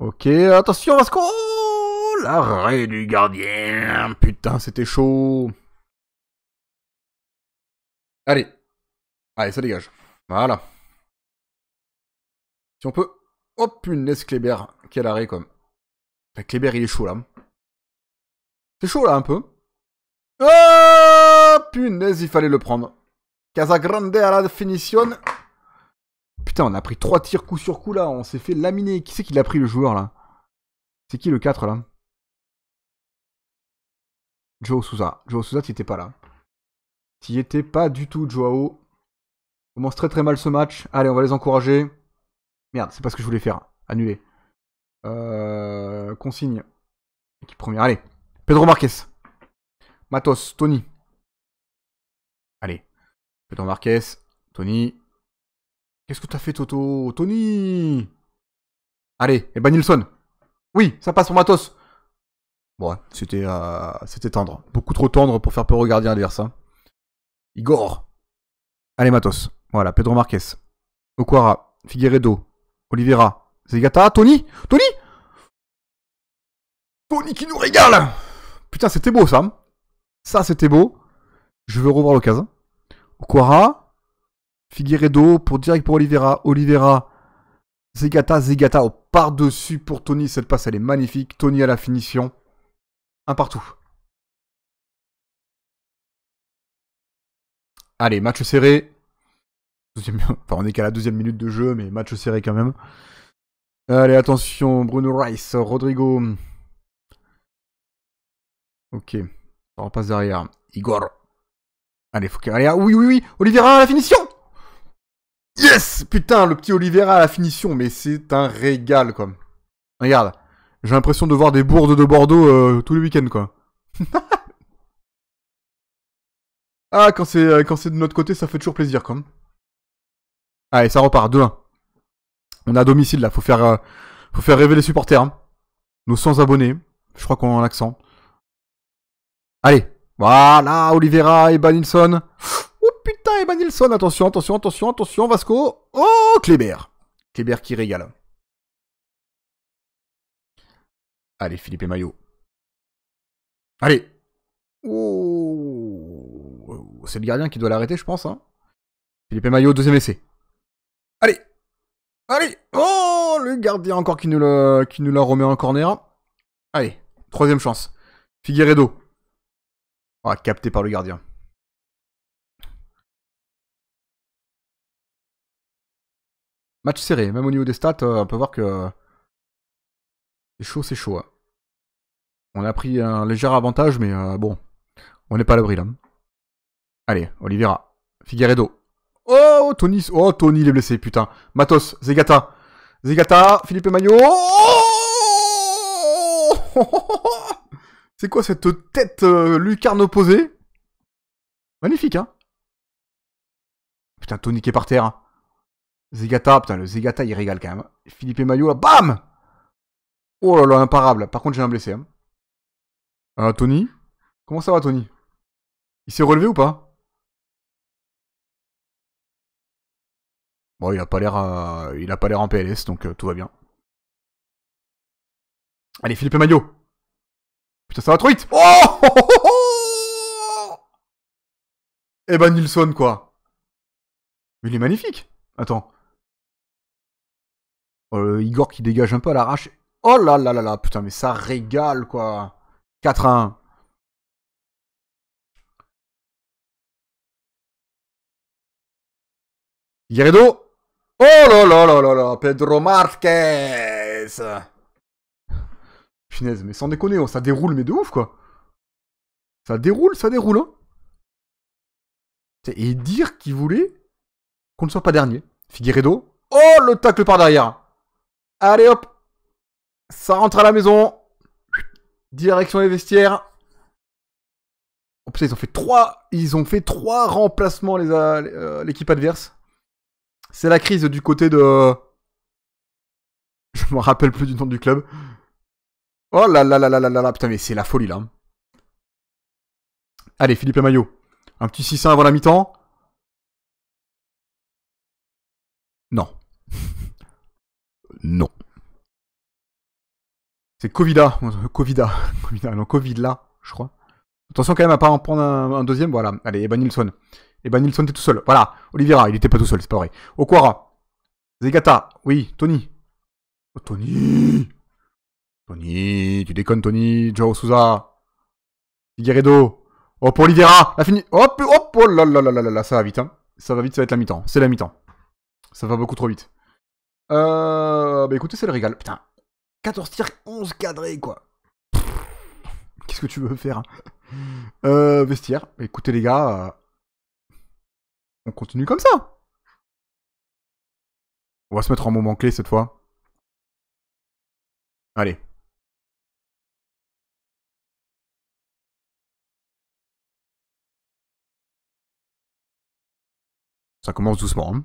Ok, attention, Vasco oh, L'arrêt du gardien Putain, c'était chaud Allez. Allez, ça dégage. Voilà. Si on peut... Hop, oh, punaise, Kléber. Quel arrêt, comme. La Kléber, il est chaud, là. C'est chaud, là, un peu. Oh, punaise, il fallait le prendre. Casagrande à la finition. Putain, on a pris trois tirs coup sur coup, là. On s'est fait laminer. Qui c'est qui l'a pris, le joueur, là C'est qui, le 4, là Joe Souza. Joe Souza, t'y étais pas là. T'y étais pas du tout, Joao. commence très très mal ce match. Allez, on va les encourager. Merde, c'est pas ce que je voulais faire. Annuler. Euh, consigne. Équipe première. Allez. Pedro Marquez. Matos, Tony. Allez. Pedro Marquez, Tony. Qu'est-ce que t'as fait, Toto Tony Allez, et ben Nilson. Oui, ça passe pour Matos. Bon, c'était euh, c'était tendre. Beaucoup trop tendre pour faire peur au gardien adverse. Hein. Igor. Allez, Matos. Voilà, Pedro Marquez. Oquara. Figueredo, Olivera, Zegata, Tony Tony Tony qui nous régale Putain, c'était beau ça. Ça, c'était beau. Je veux revoir l'occasion. Okwara. Figueredo pour direct pour Oliveira. Olivera. Zegata, Zegata au par-dessus pour Tony. Cette passe, elle est magnifique. Tony à la finition. Un partout. Allez, match serré. Enfin, on est qu'à la deuxième minute de jeu, mais match serré quand même. Allez, attention, Bruno Rice, Rodrigo. Ok, on repasse derrière. Igor. Allez, faut qu'il arrive. Oui, oui, oui, Oliveira à la finition Yes Putain, le petit Oliveira à la finition, mais c'est un régal, quoi. Regarde, j'ai l'impression de voir des bourdes de Bordeaux euh, tous les week-ends, quoi. ah, euh, quand c'est de notre côté, ça fait toujours plaisir, quoi. Allez, ça repart, 2-1. On est à domicile là, faut faire, euh, faut faire rêver les supporters. Nous hein. Nos 100 abonnés, je crois qu'on a accent. Allez, voilà, Oliveira, et banilson Oh putain, et attention, attention, attention, attention, Vasco. Oh, Kleber. Kleber qui régale. Allez, Philippe et Maillot. Allez. Oh. C'est le gardien qui doit l'arrêter, je pense. Hein. Philippe et Maillot, deuxième essai. Allez Allez oh, oh Le gardien encore qui nous la, qui nous la remet en corner. Allez, troisième chance. Figueredo. Ah, capté par le gardien. Match serré, même au niveau des stats, euh, on peut voir que euh, c'est chaud, c'est chaud. Hein. On a pris un léger avantage, mais euh, bon, on n'est pas à l'abri là. Allez, Oliveira, Figueredo, Oh, Tony, oh, Tony, il est blessé, putain. Matos, Zegata. Zegata, Philippe Maillot. C'est quoi cette tête euh, lucarne opposée Magnifique, hein Putain, Tony qui est par terre. Hein. Zegata, putain, le Zegata, il régale quand même. Hein. Philippe Maillot, bam Oh là là, imparable. Par contre, j'ai un blessé. Hein. Euh, Tony Comment ça va, Tony Il s'est relevé ou pas Bon, il a pas l'air, euh, il a pas l'air en PLS, donc euh, tout va bien. Allez, Philippe Magno. Putain, ça va trop vite. Oh, Eh ben Nilsson quoi. Mais il est magnifique. Attends. Euh, Igor qui dégage un peu à l'arrache. Oh là là là là, putain, mais ça régale quoi. 4 1. Guerrero. Oh là là là là là, Pedro Marquez Punaise, mais sans déconner, oh, ça déroule, mais de ouf, quoi. Ça déroule, ça déroule, hein. Et dire qu'il voulait qu'on ne soit pas dernier. Figueredo. Oh, le tacle par derrière. Allez, hop. Ça rentre à la maison. Direction les vestiaires. Oh putain, ils ont fait trois, ils ont fait trois remplacements euh, euh, l'équipe adverse. C'est la crise du côté de... Je me rappelle plus du nom du club. Oh là là là là là là là, putain, mais c'est la folie là. Hein. Allez, Philippe Maillot. Un petit 6 avant la mi-temps. Non. non. C'est Covida. Covida. Covida. Non, Covid là, je crois. Attention quand même à pas en prendre un, deuxième. Voilà. Allez, Nilson. Nilsson. Eban Nilsson, t'es tout seul. Voilà. Oliveira, il était pas tout seul, c'est pas vrai. Okwara. Zegata. Oui, Tony. Oh, Tony. Tony, tu déconnes, Tony. Joe Souza. Figueredo. Oh, pour Oliveira. La fini. Hop, hop, oh là là là là là Ça va vite, hein. Ça va vite, ça va être la mi-temps. C'est la mi-temps. Ça va beaucoup trop vite. Euh. Bah écoutez, c'est le régal. Putain. 14 tirs, 11 cadrés, quoi. Qu'est-ce que tu veux faire hein? Euh, vestiaire. Écoutez les gars, euh, on continue comme ça. On va se mettre en moment clé cette fois. Allez. Ça commence doucement. Hein.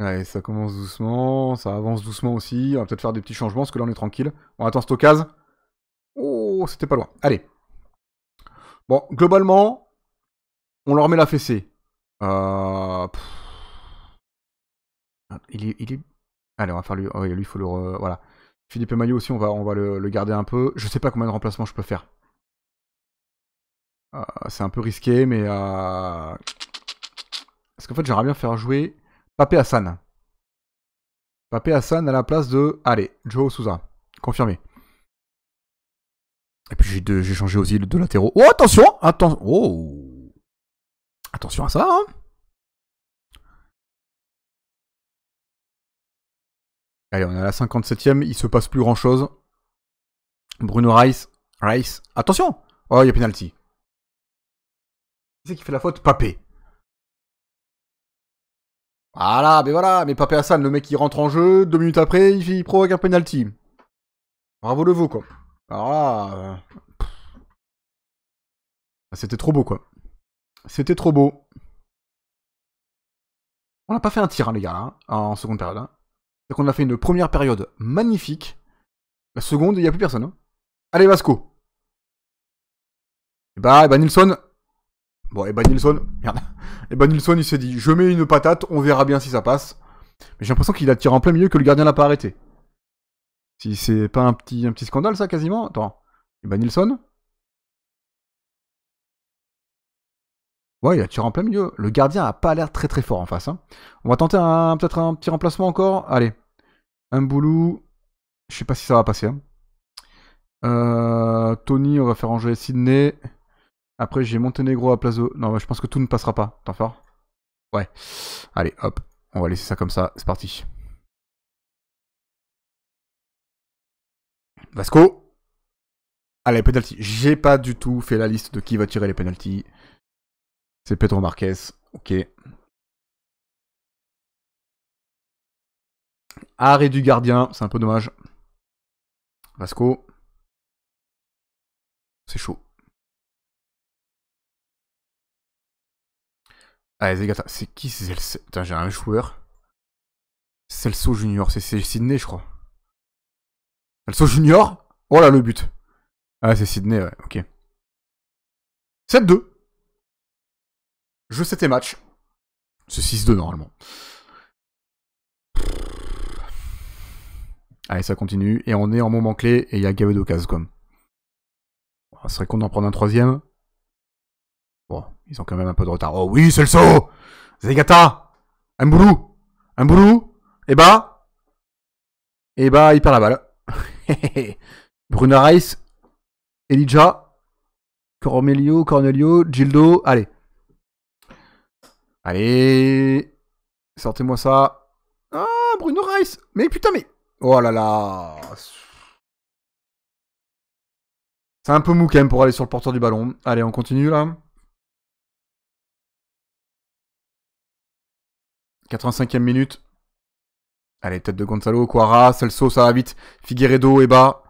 Allez, ça commence doucement, ça avance doucement aussi. On va peut-être faire des petits changements, parce que là on est tranquille. On attend Stokaz. Oh, c'était pas loin. Allez. Bon, globalement, on leur met la fessée. Euh, il, est, il Allez, on va faire lui. oui, oh, lui, il faut le... Voilà. Philippe et Maillot aussi, on va, on va le, garder un peu. Je sais pas combien de remplacements je peux faire. Euh, c'est un peu risqué, mais... Euh... Parce qu'en fait, j'aimerais bien faire jouer... Pape Hassan. Pape Hassan à la place de, allez, Joe Souza. Confirmé. Et puis j'ai changé aussi le de latéraux. Oh, attention Attention Oh Attention à ça, hein Allez, on est à la 57ème, il se passe plus grand-chose. Bruno Rice. Rice. Attention Oh, il y a penalty. Qui c'est qui fait la faute Papé. Ah là, mais voilà, mais Papé Hassan, le mec il rentre en jeu, deux minutes après, il, provoque un penalty. Bravo le vous quoi. Alors là. Euh, C'était trop beau, quoi. C'était trop beau. On n'a pas fait un tir, hein, les gars, hein, en seconde période. Hein. C'est qu'on a fait une première période magnifique. La seconde, il n'y a plus personne. Allez, Vasco. Et bah, et Bon, et Nilsson, merde. Et Nilsson, il s'est dit, je mets une patate, on verra bien si ça passe. Mais j'ai l'impression qu'il a tiré en plein milieu que le gardien l'a pas arrêté. Si c'est pas un petit, un petit scandale, ça, quasiment Attends. Et Nilsson Ouais, il a tiré en plein milieu. Le gardien a pas l'air très très fort en face. Hein. On va tenter peut-être un petit remplacement encore. Allez. Un boulou. Je sais pas si ça va passer. Hein. Euh, Tony, on va faire ranger Sydney. Après, j'ai Monténégro à Plazo. Non, je pense que tout ne passera pas. T'en fort Ouais. Allez, hop. On va laisser ça comme ça. C'est parti. Vasco. Allez, penalty. J'ai pas du tout fait la liste de qui va tirer les penalties. C'est Pedro Marquez. Ok. Arrêt du gardien. C'est un peu dommage. Vasco. C'est chaud. Allez, les gars, c'est qui c'est Putain, j'ai un joueur. Celso Junior, c'est Sydney, je crois. Celso Junior Oh là, le but. Ah, c'est Sydney, ouais, ok. 7-2. Je sais tes matchs. C'est 6-2 normalement. Allez, ça continue. Et on est en moment clé. Et il y a Gavedo comme. Ce serait con d'en prendre un troisième. Bon, ils ont quand même un peu de retard. Oh oui, c'est le saut Zegata Un Mburu Eh bah Eh bah, il perd la balle. Bruno Rice, Elijah, Cormelio, Cornelio, Gildo, allez. Allez Sortez-moi ça. Ah, Bruno Rice Mais putain, mais... Oh là là C'est un peu mou quand même pour aller sur le porteur du ballon. Allez, on continue là. 85e minute. Allez, tête de Gonzalo, Quara, Celso, ça va vite. Figueredo, Eba.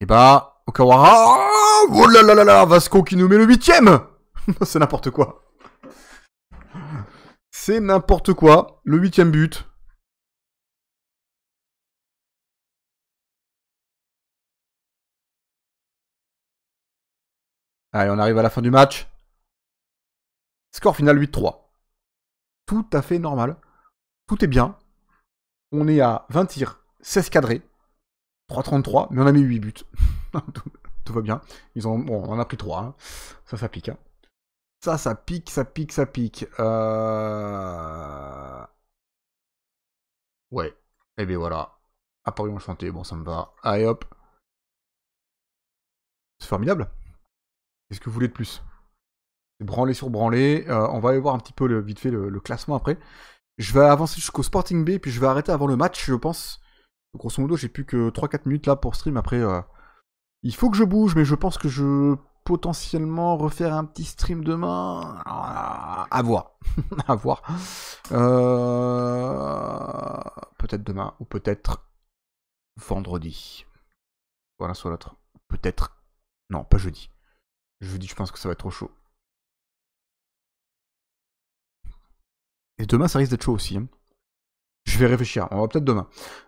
Eba, Okawara. Oh là là là là, Vasco qui nous met le huitième C'est n'importe quoi. C'est n'importe quoi. Le huitième but. Allez, on arrive à la fin du match. Score final 8-3 tout à fait normal. Tout est bien. On est à 20 tirs, 16 cadrés, 3-33, mais on a mis 8 buts. tout, va bien. Ils ont, bon, on en a pris 3. Hein. Ça, ça pique. Hein. Ça, ça pique, ça pique, ça pique. Euh. Ouais. Et eh bien voilà. Apparition chanté, bon, ça me va. Allez hop. C'est formidable. Qu'est-ce que vous voulez de plus branlé sur branlé. Euh, on va aller voir un petit peu vite fait le, classement après. Je vais avancer jusqu'au Sporting B, puis je vais arrêter avant le match, je pense. Grosso modo, j'ai plus que 3-4 minutes là pour stream. Après, euh, il faut que je bouge, mais je pense que je potentiellement refaire un petit stream demain. Ah, à voir. à voir. Euh, peut-être demain, ou peut-être vendredi. Voilà, soit l'autre. Peut-être. Non, pas jeudi. Jeudi, je pense que ça va être trop chaud. Et demain, ça risque d'être chaud aussi. Hein. Je vais réfléchir, on va peut-être demain.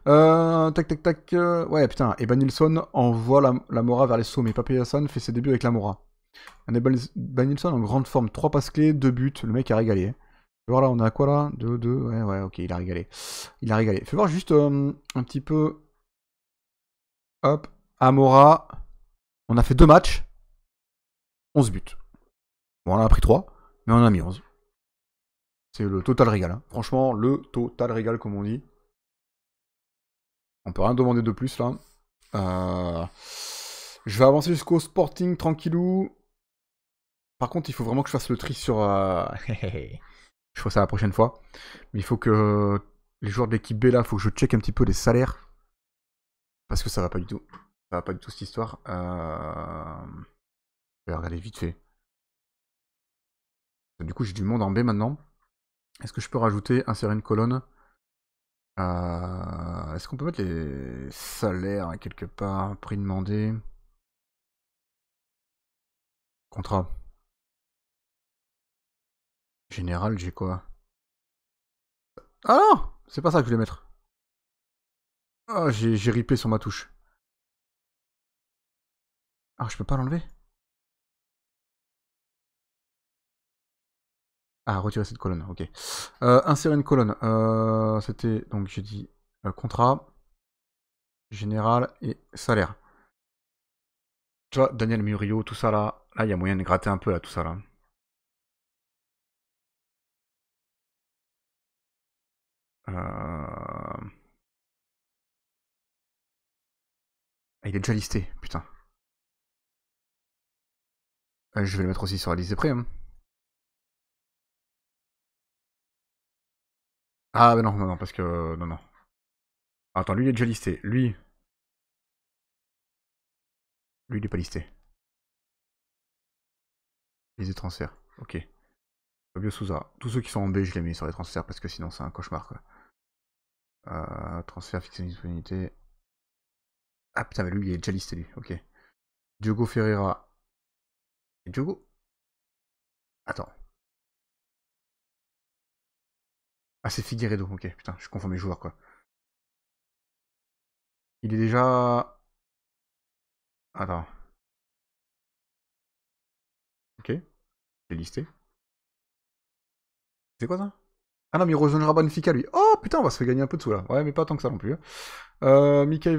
Euh, tac, tac, tac. Euh, ouais, putain. Et Nilsson envoie la, Mora vers les sommets. Papayasan fait ses débuts avec la Mora. Un en grande forme. 3 passes clés, 2 buts. Le mec a régalé. Hein. Fais là, on a quoi là 2, 2. Ouais, ouais, ok, il a régalé. Il a régalé. Fais voir juste euh, un petit peu. Hop. Amora. On a fait deux matchs. 11 buts. Bon, on a pris 3, mais on en a mis 11. C'est le total régal. Hein. Franchement, le total régal, comme on dit. On peut rien demander de plus, là. Euh, je vais avancer jusqu'au Sporting, tranquillou. Par contre, il faut vraiment que je fasse le tri sur... Euh, je ferai ça la prochaine fois. Mais il faut que les joueurs de l'équipe B, là, il faut que je check un petit peu les salaires. Parce que ça va pas du tout. Ça va pas du tout, cette histoire. Euh... Je vais regarder vite fait. Du coup, j'ai du monde en B maintenant. Est-ce que je peux rajouter, insérer une colonne euh, Est-ce qu'on peut mettre les salaires quelque part Prix demandé Contrat. Général, j'ai quoi Ah non C'est pas ça que je voulais mettre. Ah, j'ai ripé sur ma touche. Ah, je peux pas l'enlever Ah, retirer cette colonne, ok. Euh, insérer une colonne. Euh, c'était, donc j'ai dit euh, contrat, général et salaire. Tu vois, Daniel Murillo, tout ça là. Là, il y a moyen de gratter un peu là, tout ça là. Ah, il est déjà listé, putain. je vais le mettre aussi sur la liste des prêts. Hein. Ah, bah non, non, non, parce que... Non, non. Attends, lui, il est déjà listé. Lui... Lui, il est pas listé. Les transferts. Ok. Fabio Souza. Tous ceux qui sont en B, je les mets sur les transferts parce que sinon c'est un cauchemar quoi. Euh, transfert fixé disponibilité. Ah putain, mais lui il est déjà listé lui. Ok. Diogo Ferreira. Et Diogo Attends. Ah, c'est Figueredo, ok, putain, je confonds mes joueurs, quoi. Il est déjà... Attends. Ok, j'ai listé. C'est quoi ça Ah non, mais il rejoindra lui. Oh, putain, on va se faire gagner un peu de sous, là. Ouais, mais pas tant que ça non plus. Hein. Euh, Mika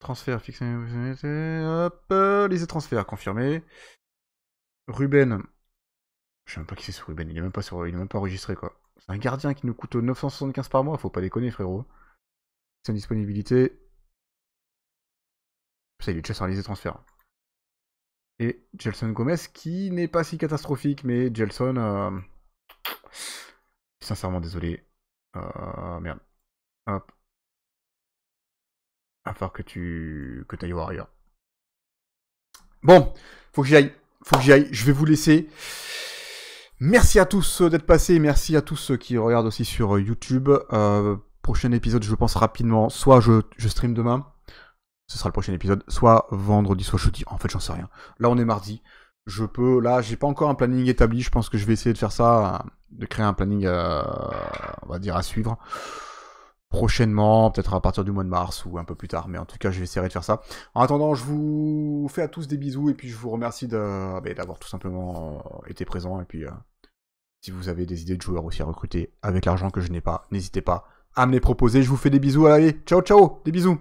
Transfert fixé. Hop, euh, les transferts confirmé. Ruben. Je sais même pas qui c'est sur Ruben, il est même pas, sur... il est même pas enregistré, quoi un gardien qui nous coûte 975 par mois, faut pas déconner, frérot. une disponibilité. Ça, il est sur les transferts. Et Jelson Gomez qui n'est pas si catastrophique, mais Jelson... Euh... Sincèrement, désolé. Euh, merde. Hop. À part que tu. que t'ailles au Warrior. Bon, faut que j'y aille. Faut que j'y aille. Je vais vous laisser. Merci à tous euh, d'être passés, merci à tous ceux qui regardent aussi sur euh, YouTube. Euh, prochain épisode, je pense rapidement, soit je, je stream demain, ce sera le prochain épisode, soit vendredi, soit jeudi, en fait j'en sais rien. Là on est mardi, je peux, là j'ai pas encore un planning établi, je pense que je vais essayer de faire ça, de créer un planning, on va dire, à suivre prochainement, peut-être à partir du mois de mars ou un peu plus tard, mais en tout cas je vais essayer de faire ça. En attendant, je vous fais à tous des bisous et puis je vous remercie ah ben, d'avoir tout simplement euh, été présent et puis euh, si vous avez des idées de joueurs aussi à recruter avec l'argent que je n'ai pas, n'hésitez pas à me les proposer. Je vous fais des bisous, allez, ciao ciao, des bisous